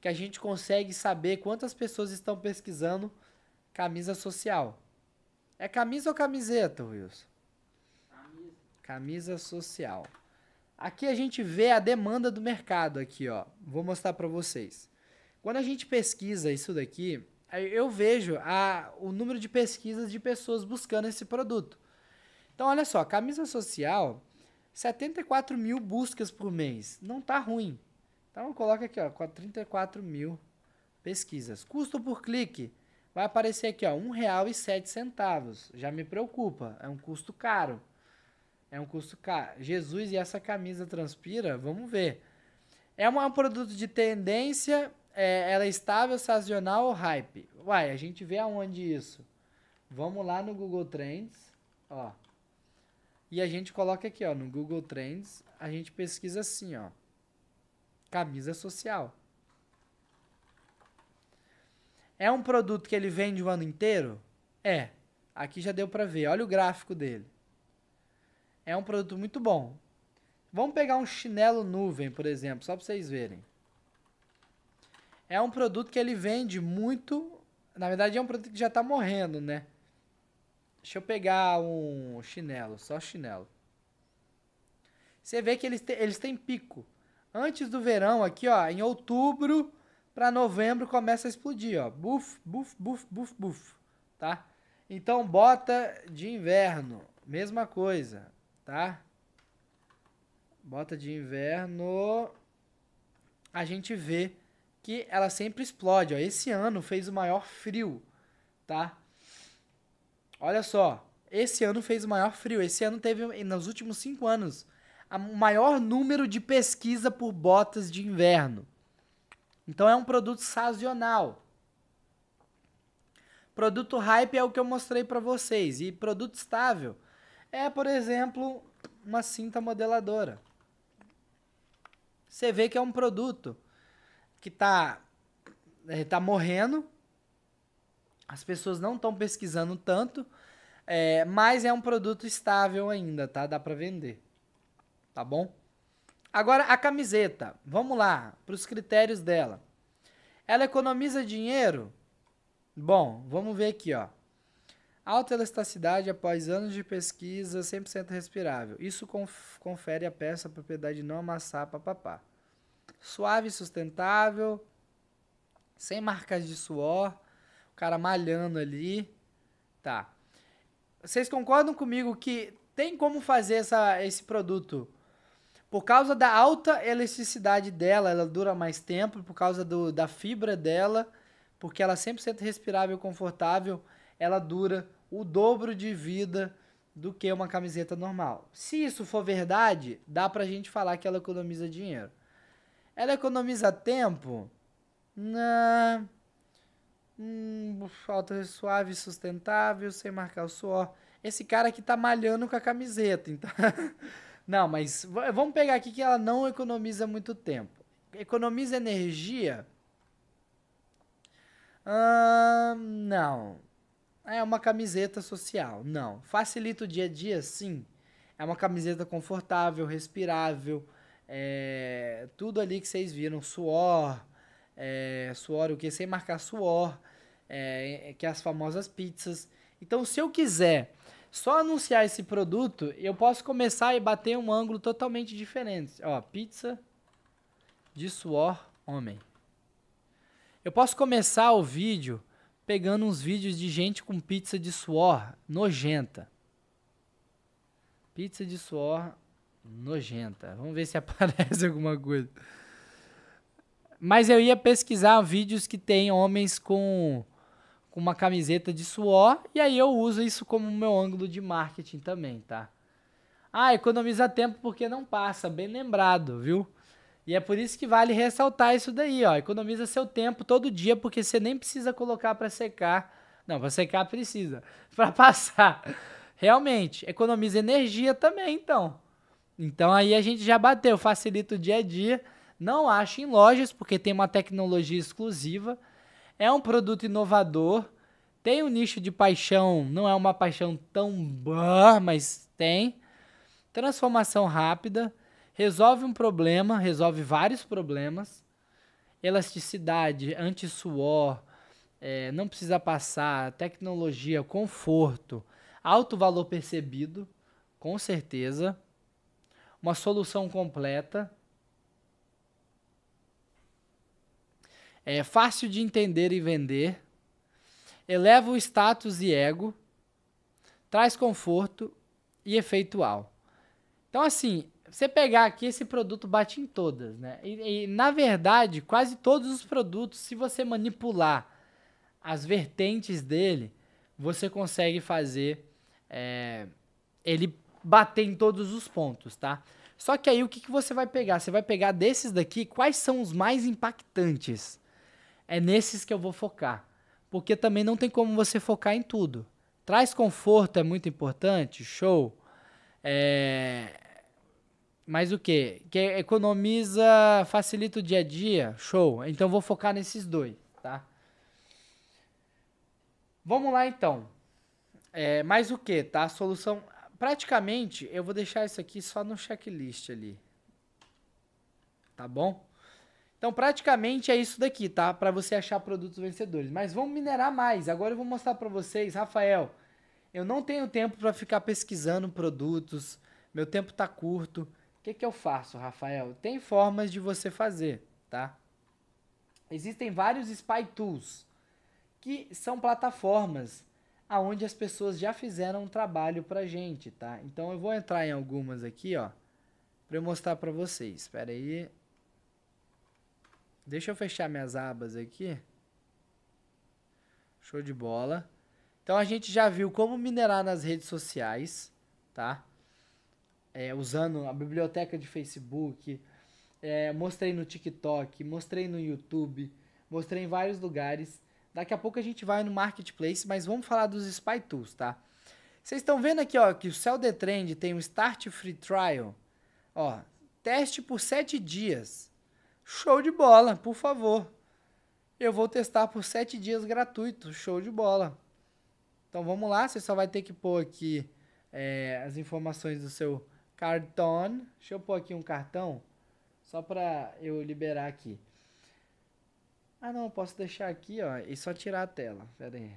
que a gente consegue saber quantas pessoas estão pesquisando camisa social. É camisa ou camiseta, Wilson? Camisa social. Aqui a gente vê a demanda do mercado aqui, ó. Vou mostrar para vocês. Quando a gente pesquisa isso daqui, eu vejo a, o número de pesquisas de pessoas buscando esse produto. Então, olha só, camisa social, 74 mil buscas por mês. Não tá ruim. Então, coloca aqui, ó, 34 mil pesquisas. Custo por clique vai aparecer aqui, ó, R$ Já me preocupa, é um custo caro. É um custo caro. Jesus e essa camisa transpira, vamos ver. É um produto de tendência, é, ela é estável, sazonal ou hype? Uai, a gente vê aonde isso. Vamos lá no Google Trends, ó. E a gente coloca aqui, ó, no Google Trends, a gente pesquisa assim, ó. Camisa social. É um produto que ele vende o ano inteiro? É. Aqui já deu para ver. Olha o gráfico dele é um produto muito bom. Vamos pegar um chinelo nuvem, por exemplo, só para vocês verem. É um produto que ele vende muito. Na verdade, é um produto que já está morrendo, né? Deixa eu pegar um chinelo, só chinelo. Você vê que eles, te, eles têm pico. Antes do verão, aqui, ó, em outubro para novembro começa a explodir, ó. Buf, buf, buf, buf, buf, tá? Então bota de inverno, mesma coisa tá? Bota de inverno. A gente vê que ela sempre explode, ó. Esse ano fez o maior frio, tá? Olha só, esse ano fez o maior frio. Esse ano teve, nos últimos cinco anos, o maior número de pesquisa por botas de inverno. Então é um produto sazonal. Produto hype é o que eu mostrei para vocês. E produto estável é, por exemplo, uma cinta modeladora. Você vê que é um produto que está é, tá morrendo, as pessoas não estão pesquisando tanto, é, mas é um produto estável ainda, tá? Dá para vender, tá bom? Agora a camiseta, vamos lá para os critérios dela. Ela economiza dinheiro? Bom, vamos ver aqui, ó. Alta elasticidade após anos de pesquisa 100% respirável. Isso confere à peça a propriedade de não amassar, papapá. Suave e sustentável, sem marcas de suor, o cara malhando ali. Tá. Vocês concordam comigo que tem como fazer essa, esse produto? Por causa da alta elasticidade dela, ela dura mais tempo, por causa do, da fibra dela, porque ela é 100% respirável e confortável, ela dura o dobro de vida do que uma camiseta normal. Se isso for verdade, dá pra gente falar que ela economiza dinheiro. Ela economiza tempo na hum, suave, sustentável, sem marcar o suor. Esse cara aqui tá malhando com a camiseta, então. não, mas vamos pegar aqui que ela não economiza muito tempo. Economiza energia? Hum, não. É uma camiseta social. Não. Facilita o dia a dia? Sim. É uma camiseta confortável, respirável. É... Tudo ali que vocês viram. Suor. É... Suor o que? Sem marcar suor. É... é que é as famosas pizzas. Então, se eu quiser só anunciar esse produto, eu posso começar e bater um ângulo totalmente diferente. Ó, pizza de suor homem. Eu posso começar o vídeo pegando uns vídeos de gente com pizza de suor nojenta. Pizza de suor nojenta. Vamos ver se aparece alguma coisa. Mas eu ia pesquisar vídeos que tem homens com, com uma camiseta de suor e aí eu uso isso como meu ângulo de marketing também, tá? Ah, economiza tempo porque não passa, bem lembrado, viu? E é por isso que vale ressaltar isso daí, ó. Economiza seu tempo todo dia, porque você nem precisa colocar para secar. Não, para secar precisa. Para passar. Realmente, economiza energia também, então. Então aí a gente já bateu, facilita o dia a dia. Não acha em lojas, porque tem uma tecnologia exclusiva. É um produto inovador. Tem um nicho de paixão, não é uma paixão tão boa, mas tem. Transformação rápida resolve um problema, resolve vários problemas. Elasticidade, anti-suor, é, não precisa passar, tecnologia, conforto, alto valor percebido, com certeza. Uma solução completa. É fácil de entender e vender. Eleva o status e ego. Traz conforto e efeitual. Então, assim, você pegar aqui, esse produto bate em todas, né? E, e, na verdade, quase todos os produtos, se você manipular as vertentes dele, você consegue fazer é, ele bater em todos os pontos, tá? Só que aí o que, que você vai pegar? Você vai pegar desses daqui, quais são os mais impactantes? É nesses que eu vou focar. Porque também não tem como você focar em tudo. Traz conforto é muito importante, show. É, mas o quê? Que economiza, facilita o dia a dia? Show. Então vou focar nesses dois, tá? Vamos lá então. É, mais o que, tá? A solução. Praticamente, eu vou deixar isso aqui só no checklist ali. Tá bom? Então, praticamente é isso daqui, tá? Para você achar produtos vencedores. Mas vamos minerar mais. Agora eu vou mostrar para vocês, Rafael. Eu não tenho tempo para ficar pesquisando produtos. Meu tempo tá curto que, que eu faço, Rafael? Tem formas de você fazer, tá? Existem vários spy tools que são plataformas aonde as pessoas já fizeram um trabalho pra gente, tá? Então eu vou entrar em algumas aqui, ó, para mostrar para vocês. Espera aí. Deixa eu fechar minhas abas aqui. Show de bola. Então a gente já viu como minerar nas redes sociais, tá? é, usando a biblioteca de Facebook, é, mostrei no TikTok, mostrei no YouTube, mostrei em vários lugares. Daqui a pouco a gente vai no marketplace, mas vamos falar dos Spy Tools, tá? Vocês estão vendo aqui, ó, que o Cell The Trend tem um Start Free Trial, ó, teste por 7 dias. Show de bola, por favor. Eu vou testar por 7 dias gratuito, show de bola. Então vamos lá, você só vai ter que pôr aqui é, as informações do seu Cartão. Deixa eu pôr aqui um cartão. Só pra eu liberar aqui. Ah, não, eu posso deixar aqui, ó, e só tirar a tela. Pera aí.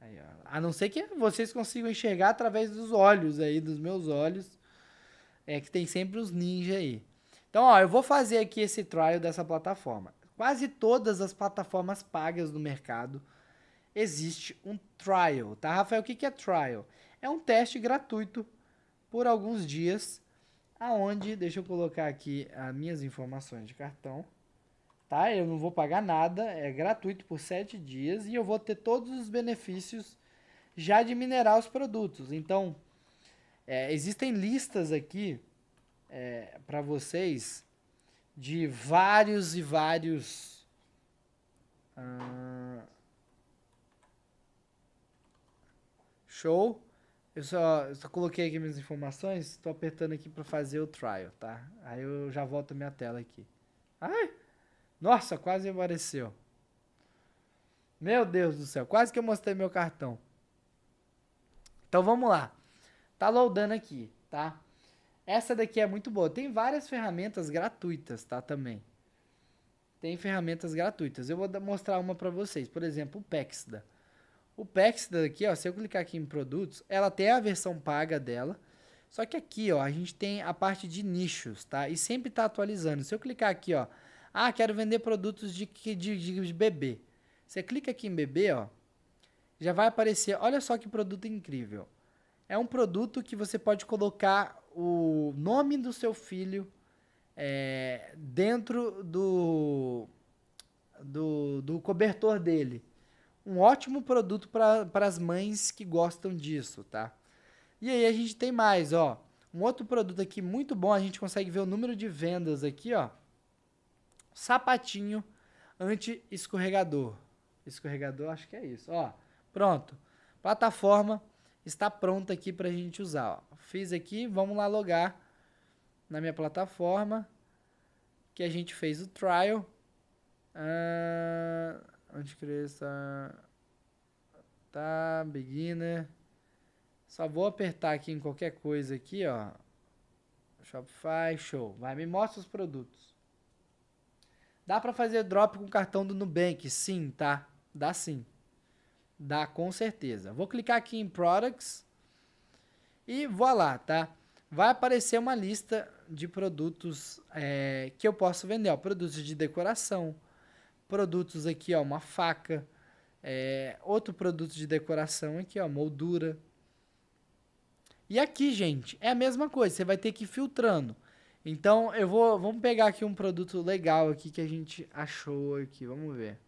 aí ó. A não ser que vocês consigam enxergar através dos olhos aí, dos meus olhos. É que tem sempre os ninjas aí. Então, ó, eu vou fazer aqui esse trial dessa plataforma. Quase todas as plataformas pagas do mercado existe um trial, tá, Rafael? O que é trial? É um teste gratuito por alguns dias Aonde, deixa eu colocar aqui as minhas informações de cartão. Tá? Eu não vou pagar nada, é gratuito por 7 dias e eu vou ter todos os benefícios já de minerar os produtos. Então, é, existem listas aqui é, para vocês de vários e vários. Ah, show? Eu só, eu só coloquei aqui minhas informações, estou apertando aqui para fazer o trial, tá? Aí eu já volto a minha tela aqui. Ai! Nossa, quase apareceu. Meu Deus do céu, quase que eu mostrei meu cartão. Então vamos lá. Tá loadando aqui, tá? Essa daqui é muito boa. Tem várias ferramentas gratuitas, tá? Também. Tem ferramentas gratuitas. Eu vou mostrar uma para vocês. Por exemplo, o Pexda. O Pex daqui, ó, se eu clicar aqui em produtos, ela tem a versão paga dela. Só que aqui, ó, a gente tem a parte de nichos, tá? E sempre tá atualizando. Se eu clicar aqui, ó, ah, quero vender produtos de, de, de, de bebê. Você clica aqui em bebê, ó, já vai aparecer. Olha só que produto incrível. É um produto que você pode colocar o nome do seu filho é, dentro do, do, do cobertor dele um ótimo produto para as mães que gostam disso, tá? E aí a gente tem mais, ó. Um outro produto aqui muito bom, a gente consegue ver o número de vendas aqui, ó. Sapatinho anti-escorregador. Escorregador, acho que é isso, ó. Pronto. Plataforma está pronta aqui para a gente usar, ó. Fiz aqui, vamos lá logar na minha plataforma que a gente fez o trial. Ah, Antichrist, tá, tá, beginner. Só vou apertar aqui em qualquer coisa aqui, ó. Shopify, show. Vai, me mostra os produtos. Dá para fazer drop com cartão do Nubank? Sim, tá? Dá sim. Dá com certeza. Vou clicar aqui em Products e vou lá, tá? Vai aparecer uma lista de produtos é, que eu posso vender, ó, produtos de decoração, produtos aqui, ó, uma faca, é, outro produto de decoração aqui, ó, moldura. E aqui, gente, é a mesma coisa, você vai ter que ir filtrando. Então, eu vou, vamos pegar aqui um produto legal aqui que a gente achou aqui, vamos ver.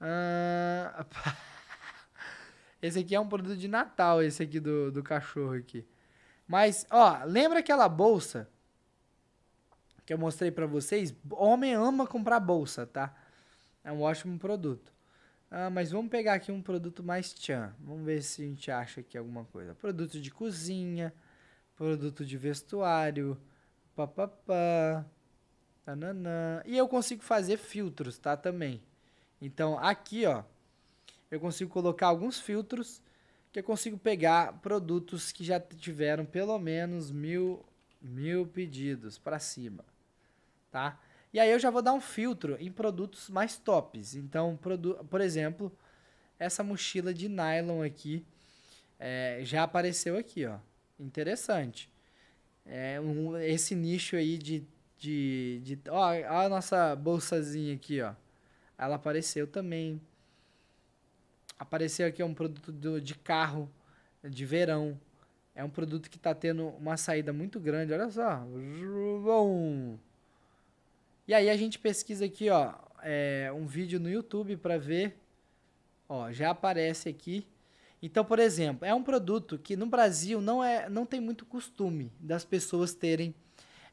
Ah, esse aqui é um produto de Natal, esse aqui do, do cachorro aqui. Mas, ó, lembra aquela bolsa que eu mostrei pra vocês? Homem ama comprar bolsa, Tá? É um ótimo produto. Ah, mas vamos pegar aqui um produto mais tchan. Vamos ver se a gente acha aqui alguma coisa. Produto de cozinha, produto de vestuário, papapá, tananã. E eu consigo fazer filtros, tá? Também. Então, aqui, ó, eu consigo colocar alguns filtros que eu consigo pegar produtos que já tiveram pelo menos mil, mil pedidos para cima, tá? E aí eu já vou dar um filtro em produtos mais tops. Então, por exemplo, essa mochila de nylon aqui é, já apareceu aqui, ó. Interessante. É, um, esse nicho aí de, de, de... Ó, a nossa bolsazinha aqui, ó. Ela apareceu também. Apareceu aqui é um produto do, de carro, de verão. É um produto que está tendo uma saída muito grande. Olha só. Bom... E aí a gente pesquisa aqui, ó, é, um vídeo no YouTube para ver. Ó, já aparece aqui. Então, por exemplo, é um produto que no Brasil não, é, não tem muito costume das pessoas terem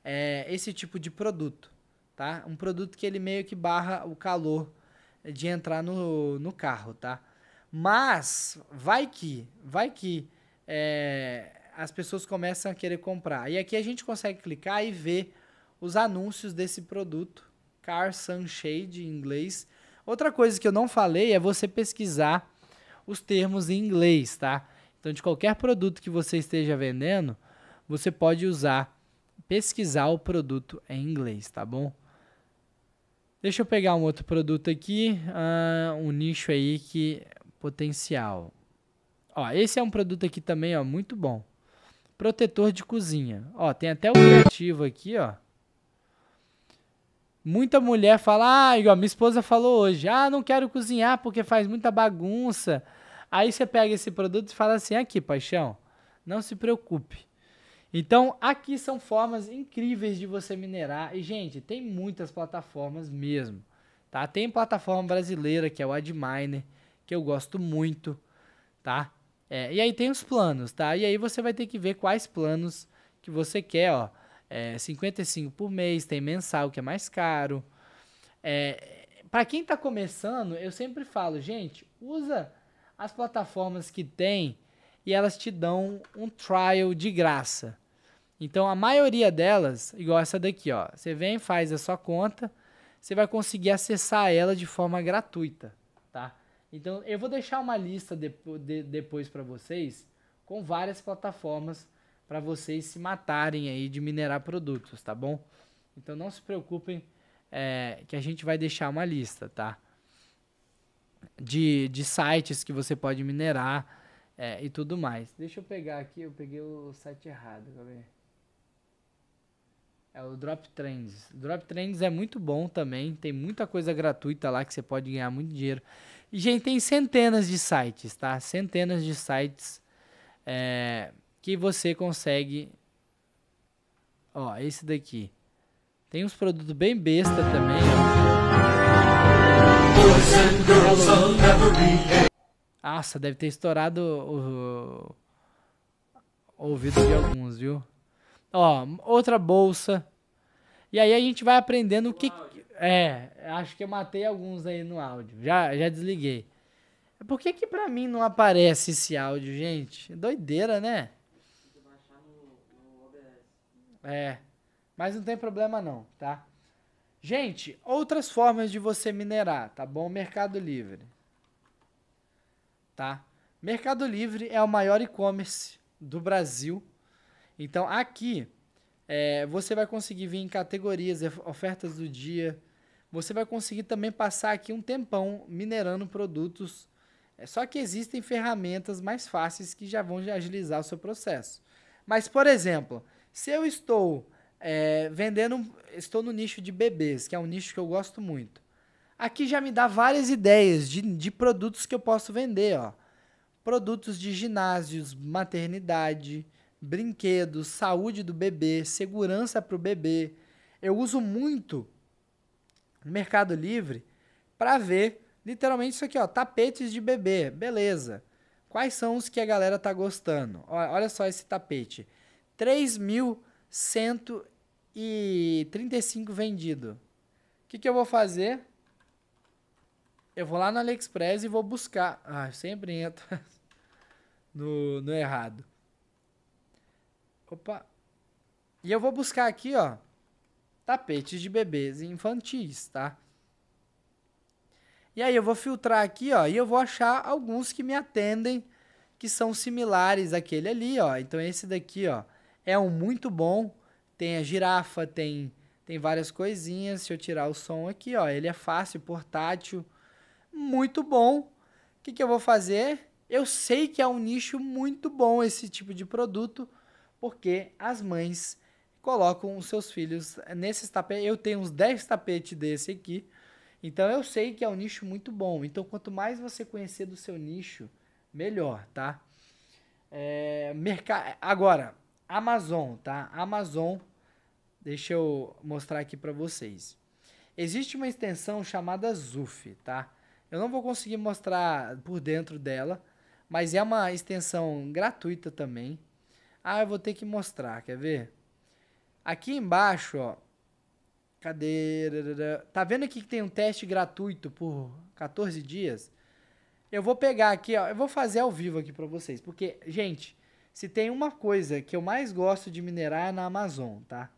é, esse tipo de produto, tá? Um produto que ele meio que barra o calor de entrar no, no carro, tá? Mas vai que, vai que é, as pessoas começam a querer comprar. E aqui a gente consegue clicar e ver os anúncios desse produto, Car Sunshade em inglês. Outra coisa que eu não falei é você pesquisar os termos em inglês, tá? Então, de qualquer produto que você esteja vendendo, você pode usar, pesquisar o produto em inglês, tá bom? Deixa eu pegar um outro produto aqui, uh, um nicho aí que é potencial. Ó, esse é um produto aqui também, ó, muito bom. Protetor de cozinha. Ó, tem até o criativo aqui, ó. Muita mulher fala, ah, igual minha esposa falou hoje, ah, não quero cozinhar porque faz muita bagunça. Aí você pega esse produto e fala assim, aqui, paixão, não se preocupe. Então, aqui são formas incríveis de você minerar. E, gente, tem muitas plataformas mesmo. Tá? Tem plataforma brasileira, que é o Adminer, que eu gosto muito. Tá? É, e aí tem os planos, tá? E aí você vai ter que ver quais planos que você quer, ó é, 55 por mês, tem mensal que é mais caro. É, para quem está começando, eu sempre falo, gente, usa as plataformas que tem e elas te dão um trial de graça. Então a maioria delas, igual essa daqui, ó, você vem, faz a sua conta, você vai conseguir acessar ela de forma gratuita, tá? Então eu vou deixar uma lista de, de, depois para vocês com várias plataformas para vocês se matarem aí de minerar produtos, tá bom? Então não se preocupem é, que a gente vai deixar uma lista, tá? De, de sites que você pode minerar é, e tudo mais. Deixa eu pegar aqui, eu peguei o site errado, quer ver? É o Drop Trends. Drop Trends é muito bom também. Tem muita coisa gratuita lá que você pode ganhar muito dinheiro. E, gente, tem centenas de sites, tá? Centenas de sites é, que você consegue. Ó, esse daqui. Tem uns produtos bem besta também, ó. Nossa, deve ter estourado o, o ouvido de alguns, viu? Ó, outra bolsa. E aí a gente vai aprendendo o que. É, acho que eu matei alguns aí no áudio. Já, já desliguei. Por que que pra mim não aparece esse áudio, gente? Doideira, né? É. Mas não tem problema não, tá? Gente, outras formas de você minerar, tá bom? Mercado Livre. Tá? Mercado Livre é o maior e-commerce do Brasil. Então aqui é, você vai conseguir vir em categorias, é, ofertas do dia. Você vai conseguir também passar aqui um tempão minerando produtos. É, só que existem ferramentas mais fáceis que já vão agilizar o seu processo. Mas, por exemplo, se eu estou é, vendendo, estou no nicho de bebês, que é um nicho que eu gosto muito. Aqui já me dá várias ideias de, de produtos que eu posso vender, ó. Produtos de ginásios, maternidade, brinquedos, saúde do bebê, segurança para o bebê. Eu uso muito no Mercado Livre para ver literalmente isso aqui, ó, tapetes de bebê, beleza. Quais são os que a galera tá gostando? Olha só esse tapete. 3.135 vendido. O que, que eu vou fazer? Eu vou lá no AliExpress e vou buscar. Ah, sempre entra no, no errado. Opa. E eu vou buscar aqui, ó, tapetes de bebês infantis, tá? E aí eu vou filtrar aqui, ó, e eu vou achar alguns que me atendem que são similares àquele ali, ó. Então esse daqui, ó, é um muito bom. Tem a girafa, tem, tem várias coisinhas. Se eu tirar o som aqui, ó, ele é fácil, portátil. Muito bom. O que, que eu vou fazer? Eu sei que é um nicho muito bom esse tipo de produto, porque as mães colocam os seus filhos nesses tapetes. Eu tenho uns 10 tapetes desse aqui. Então eu sei que é um nicho muito bom. Então quanto mais você conhecer do seu nicho, melhor, tá? É, mercado. Agora, Amazon, tá? Amazon. Deixa eu mostrar aqui para vocês. Existe uma extensão chamada Zuf, tá? Eu não vou conseguir mostrar por dentro dela, mas é uma extensão gratuita também. Ah, eu vou ter que mostrar, quer ver? Aqui embaixo, ó. Cadê? Tá vendo aqui que tem um teste gratuito por 14 dias? Eu vou pegar aqui, ó. Eu vou fazer ao vivo aqui para vocês, porque, gente, se tem uma coisa que eu mais gosto de minerar é na Amazon, tá?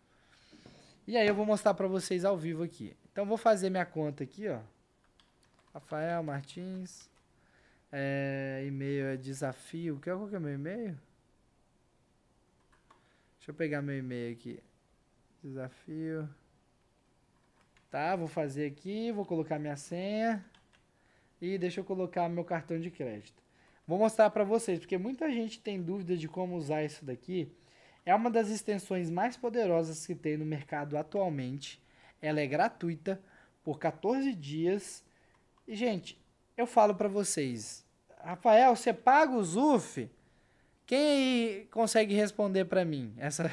E aí eu vou mostrar para vocês ao vivo aqui. Então vou fazer minha conta aqui, ó. Rafael Martins. É, e-mail é desafio. Qual que é o meu e-mail? Deixa eu pegar meu e-mail aqui. Desafio. Tá, vou fazer aqui, vou colocar minha senha. E deixa eu colocar meu cartão de crédito. Vou mostrar para vocês, porque muita gente tem dúvida de como usar isso daqui. É uma das extensões mais poderosas que tem no mercado atualmente. Ela é gratuita por 14 dias. E, gente, eu falo para vocês. Rafael, você paga o ZUF? Quem aí consegue responder para mim? Essa...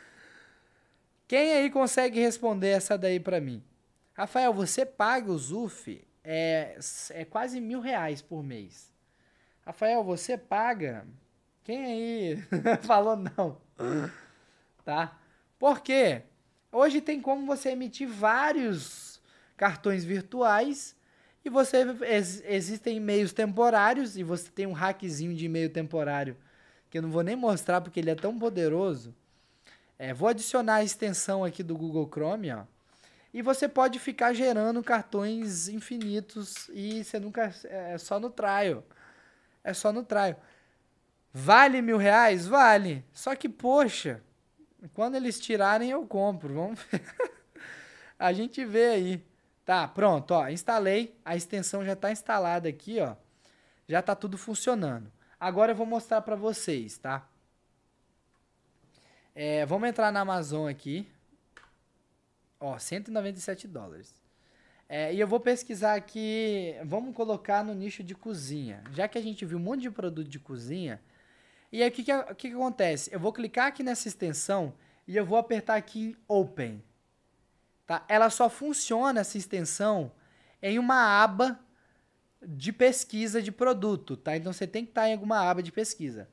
Quem aí consegue responder essa daí para mim? Rafael, você paga o ZUF? é, é quase mil reais por mês. Rafael, você paga? Quem aí falou não? tá? Porque hoje tem como você emitir vários cartões virtuais e você ex, existem e-mails temporários e você tem um hackzinho de e-mail temporário que eu não vou nem mostrar porque ele é tão poderoso. É, vou adicionar a extensão aqui do Google Chrome, ó. E você pode ficar gerando cartões infinitos e você nunca. É, é só no trial. É só no trial. Vale mil reais? Vale. Só que, poxa, quando eles tirarem, eu compro. Vamos ver. A gente vê aí. Tá, pronto, ó. Instalei. A extensão já está instalada aqui, ó. Já está tudo funcionando. Agora eu vou mostrar para vocês, tá? É, vamos entrar na Amazon aqui. Ó, 197 dólares. É, e eu vou pesquisar aqui, vamos colocar no nicho de cozinha. Já que a gente viu um monte de produto de cozinha, e aí o que, que, o que, que acontece? Eu vou clicar aqui nessa extensão e eu vou apertar aqui em Open. Tá? Ela só funciona, essa extensão, em uma aba de pesquisa de produto, tá? Então você tem que estar em alguma aba de pesquisa.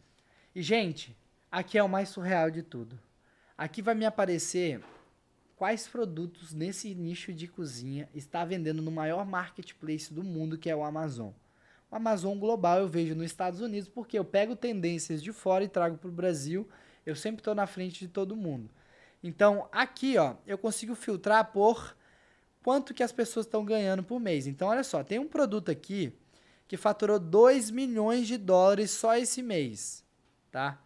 E, gente, aqui é o mais surreal de tudo. Aqui vai me aparecer quais produtos nesse nicho de cozinha está vendendo no maior marketplace do mundo, que é o Amazon. O Amazon global eu vejo nos Estados Unidos porque eu pego tendências de fora e trago para o Brasil. Eu sempre estou na frente de todo mundo. Então aqui ó, eu consigo filtrar por quanto que as pessoas estão ganhando por mês. Então olha só, tem um produto aqui que faturou 2 milhões de dólares só esse mês, tá?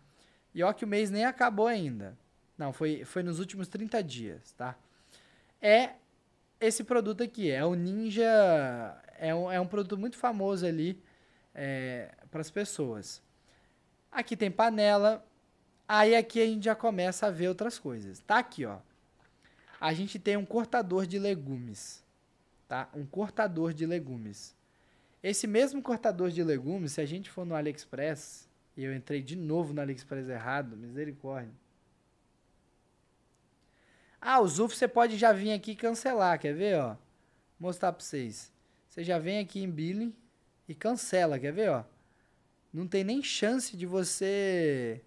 E ó que o mês nem acabou ainda. Não, foi, foi nos últimos 30 dias, tá? É esse produto aqui, é o Ninja. É um, é um produto muito famoso ali é, para as pessoas. Aqui tem panela. Aí aqui a gente já começa a ver outras coisas. Tá aqui, ó. A gente tem um cortador de legumes, tá? Um cortador de legumes. Esse mesmo cortador de legumes, se a gente for no AliExpress, e eu entrei de novo no AliExpress errado, misericórdia. Ah, o Zuf você pode já vir aqui e cancelar, quer ver, ó? Mostrar pra vocês. Você já vem aqui em Billing e cancela, quer ver, ó? Não tem nem chance de você...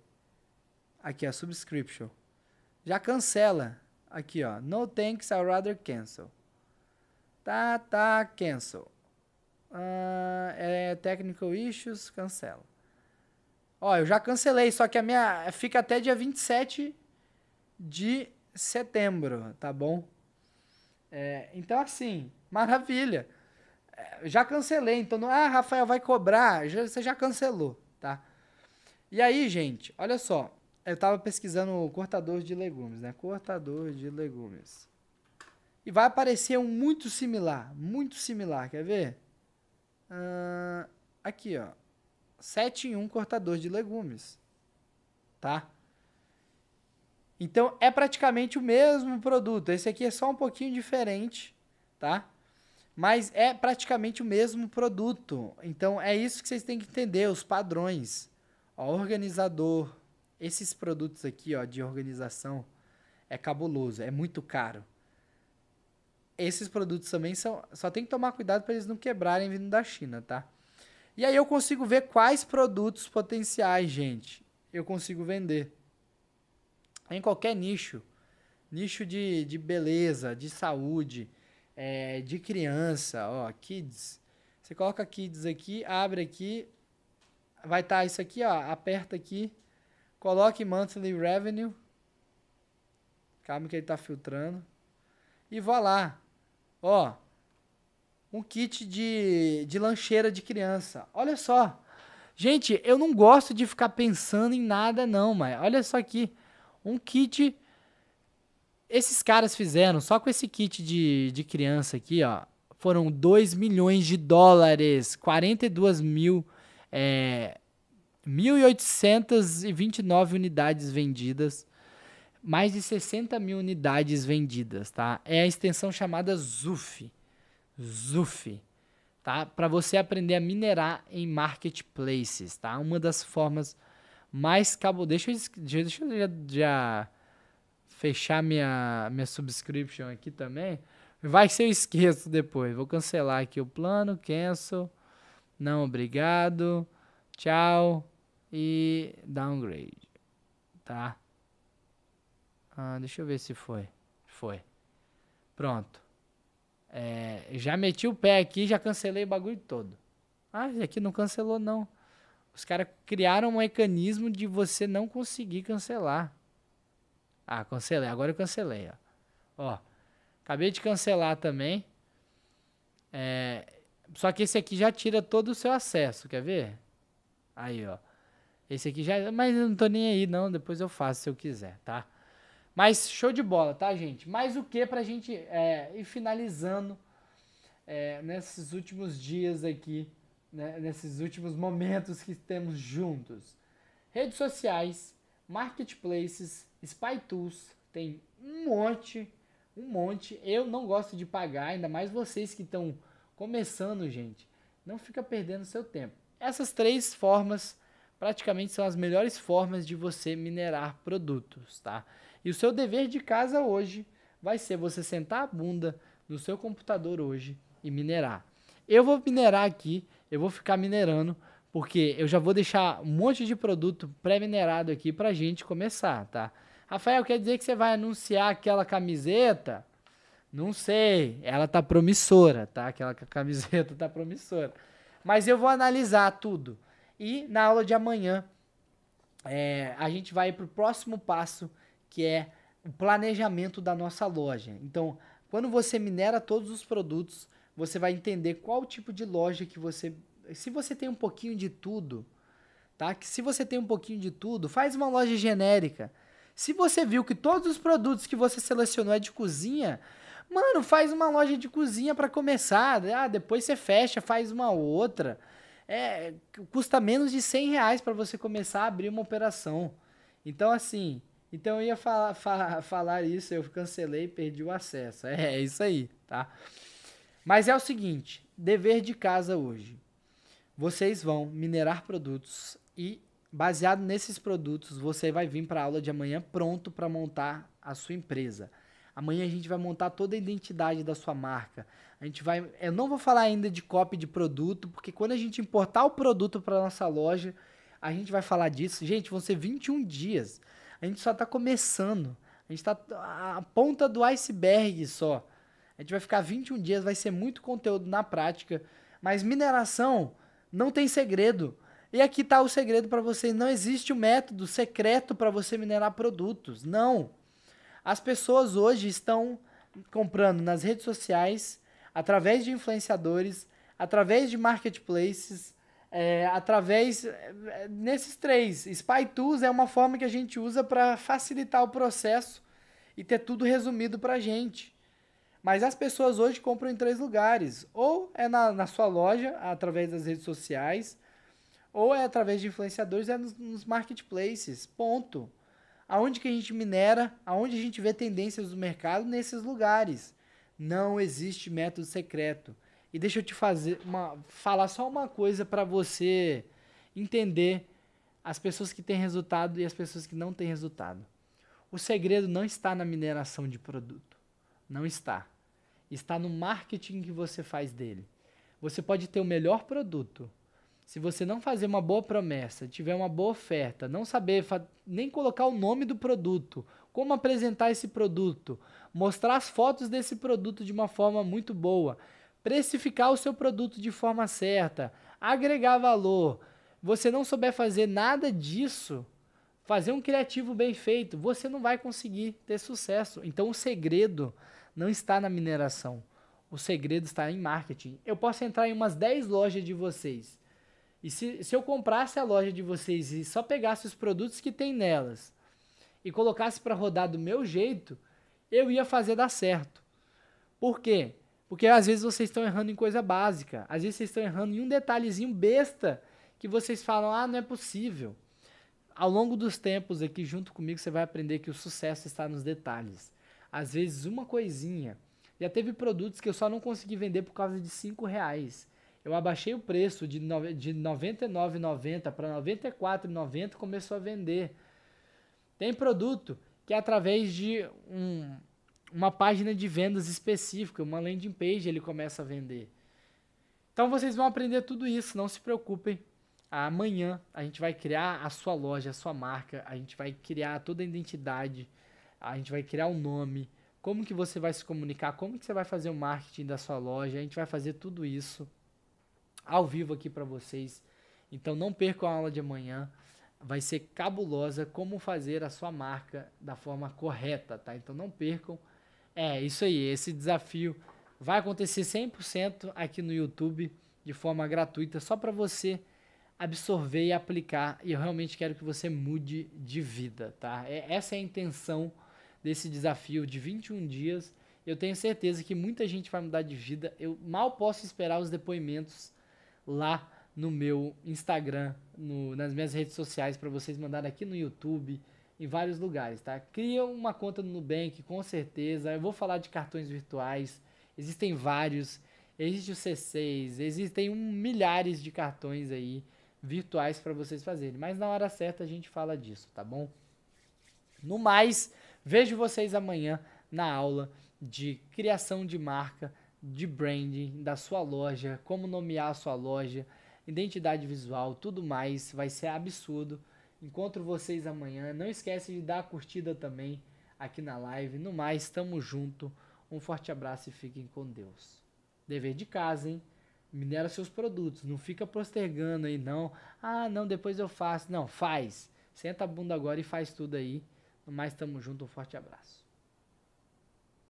Aqui, ó, subscription. Já cancela. Aqui, ó. No thanks, I'd rather cancel. Tá, tá, cancel. Uh, é technical issues, cancela. Ó, eu já cancelei, só que a minha fica até dia 27 de setembro, tá bom? É, então, assim, maravilha. É, já cancelei, então não. Ah, Rafael vai cobrar. Já, você já cancelou, tá? E aí, gente, olha só. Eu tava pesquisando cortador de legumes, né? Cortador de legumes. E vai aparecer um muito similar. Muito similar, quer ver? Uh, aqui, ó. 7 em 1 cortador de legumes. Tá? Então é praticamente o mesmo produto. Esse aqui é só um pouquinho diferente, tá? Mas é praticamente o mesmo produto. Então é isso que vocês têm que entender, os padrões. O organizador, esses produtos aqui, ó, de organização é cabuloso, é muito caro. Esses produtos também são, só tem que tomar cuidado para eles não quebrarem vindo da China, tá? E aí eu consigo ver quais produtos potenciais, gente, eu consigo vender. Tá em qualquer nicho. Nicho de, de beleza, de saúde, é, de criança, ó, kids. Você coloca kids aqui, abre aqui, vai estar tá isso aqui, ó, aperta aqui, coloque monthly revenue. Calma que ele está filtrando. E vá lá. Ó, um kit de, de lancheira de criança. Olha só. Gente, eu não gosto de ficar pensando em nada não, mas olha só aqui um kit. Esses caras fizeram, só com esse kit de, de criança aqui, ó, foram 2 milhões de dólares, 42 mil, é, 1.829 unidades vendidas, mais de 60 mil unidades vendidas, tá? É a extensão chamada ZUF, ZUF, tá? Para você aprender a minerar em marketplaces, tá? Uma das formas mas, Cabo, deixa eu, deixa eu já, já fechar minha, minha subscription aqui também. Vai ser eu esqueço depois. Vou cancelar aqui o plano, cancel. Não, obrigado. Tchau. E downgrade. Tá? Ah, deixa eu ver se foi. Foi. Pronto. É, já meti o pé aqui, já cancelei o bagulho todo. Ah, aqui não cancelou não. Os caras criaram um mecanismo de você não conseguir cancelar. Ah, cancelei. Agora eu cancelei, ó. Ó, acabei de cancelar também. É, só que esse aqui já tira todo o seu acesso, quer ver? Aí, ó. Esse aqui já... Mas eu não tô nem aí, não. Depois eu faço se eu quiser, tá? Mas show de bola, tá, gente? Mais o que pra gente é, ir finalizando é, nesses últimos dias aqui né, nesses últimos momentos que temos juntos. Redes sociais, marketplaces, spy tools, tem um monte, um monte. Eu não gosto de pagar, ainda mais vocês que estão começando, gente. Não fica perdendo seu tempo. Essas três formas praticamente são as melhores formas de você minerar produtos, tá? E o seu dever de casa hoje vai ser você sentar a bunda no seu computador hoje e minerar. Eu vou minerar aqui eu vou ficar minerando, porque eu já vou deixar um monte de produto pré-minerado aqui pra gente começar, tá? Rafael, quer dizer que você vai anunciar aquela camiseta? Não sei, ela tá promissora, tá? Aquela camiseta tá promissora. Mas eu vou analisar tudo. E na aula de amanhã, é, a gente vai para o próximo passo, que é o planejamento da nossa loja. Então, quando você minera todos os produtos, você vai entender qual tipo de loja que você. Se você tem um pouquinho de tudo, tá? Que se você tem um pouquinho de tudo, faz uma loja genérica. Se você viu que todos os produtos que você selecionou é de cozinha, mano, faz uma loja de cozinha para começar. Ah, depois você fecha, faz uma outra. É, custa menos de 100 reais para você começar a abrir uma operação. Então, assim, então eu ia falar, falar, falar isso, eu cancelei e perdi o acesso. É, é isso aí, tá? Mas é o seguinte: dever de casa hoje. Vocês vão minerar produtos e, baseado nesses produtos, você vai vir para a aula de amanhã pronto para montar a sua empresa. Amanhã a gente vai montar toda a identidade da sua marca. A gente vai, eu não vou falar ainda de copy de produto, porque quando a gente importar o produto para nossa loja, a gente vai falar disso. Gente, vão ser 21 dias. A gente só está começando. A gente está a ponta do iceberg só. A gente vai ficar 21 dias, vai ser muito conteúdo na prática. Mas mineração não tem segredo. E aqui está o segredo para vocês: não existe um método secreto para você minerar produtos. Não. As pessoas hoje estão comprando nas redes sociais, através de influenciadores, através de marketplaces, é, através é, nesses três. Spy Tools é uma forma que a gente usa para facilitar o processo e ter tudo resumido para a gente. Mas as pessoas hoje compram em três lugares: ou é na, na sua loja, através das redes sociais, ou é através de influenciadores, é nos, nos marketplaces. Ponto. Aonde que a gente minera, aonde a gente vê tendências do mercado, nesses lugares. Não existe método secreto. E deixa eu te fazer uma, falar só uma coisa para você entender as pessoas que têm resultado e as pessoas que não têm resultado. O segredo não está na mineração de produto. Não está está no marketing que você faz dele. Você pode ter o melhor produto. Se você não fazer uma boa promessa, tiver uma boa oferta, não saber nem colocar o nome do produto, como apresentar esse produto, mostrar as fotos desse produto de uma forma muito boa, precificar o seu produto de forma certa, agregar valor, você não souber fazer nada disso, fazer um criativo bem feito, você não vai conseguir ter sucesso. Então o segredo não está na mineração. O segredo está em marketing. Eu posso entrar em umas 10 lojas de vocês. E se, se eu comprasse a loja de vocês e só pegasse os produtos que tem nelas e colocasse para rodar do meu jeito, eu ia fazer dar certo. Por quê? Porque às vezes vocês estão errando em coisa básica. Às vezes vocês estão errando em um detalhezinho besta que vocês falam: ah, não é possível. Ao longo dos tempos aqui, junto comigo, você vai aprender que o sucesso está nos detalhes às vezes uma coisinha. Já teve produtos que eu só não consegui vender por causa de 5 reais. Eu abaixei o preço de R$ 99,90 para R$ 94,90 e começou a vender. Tem produto que é através de um, uma página de vendas específica, uma landing page, ele começa a vender. Então vocês vão aprender tudo isso, não se preocupem. Amanhã a gente vai criar a sua loja, a sua marca, a gente vai criar toda a identidade a gente vai criar um nome, como que você vai se comunicar, como que você vai fazer o marketing da sua loja, a gente vai fazer tudo isso ao vivo aqui para vocês. Então não percam a aula de amanhã. Vai ser cabulosa como fazer a sua marca da forma correta, tá? Então não percam. É, isso aí, esse desafio vai acontecer 100% aqui no YouTube de forma gratuita, só para você absorver e aplicar. E eu realmente quero que você mude de vida, tá? É, essa é a intenção desse desafio de 21 dias. Eu tenho certeza que muita gente vai mudar de vida. Eu mal posso esperar os depoimentos lá no meu Instagram, no, nas minhas redes sociais, para vocês mandarem aqui no YouTube, em vários lugares, tá? Cria uma conta no Nubank, com certeza. Eu vou falar de cartões virtuais. Existem vários. Existe o C6, existem um, milhares de cartões aí virtuais para vocês fazerem. Mas na hora certa a gente fala disso, tá bom? No mais, Vejo vocês amanhã na aula de criação de marca, de branding da sua loja, como nomear a sua loja, identidade visual, tudo mais. Vai ser absurdo. Encontro vocês amanhã. Não esquece de dar a curtida também aqui na live. No mais, tamo junto. Um forte abraço e fiquem com Deus. Dever de casa, hein? Minera seus produtos, não fica postergando aí não. Ah, não, depois eu faço. Não, faz. Senta a bunda agora e faz tudo aí. Mas tamo junto, um forte abraço.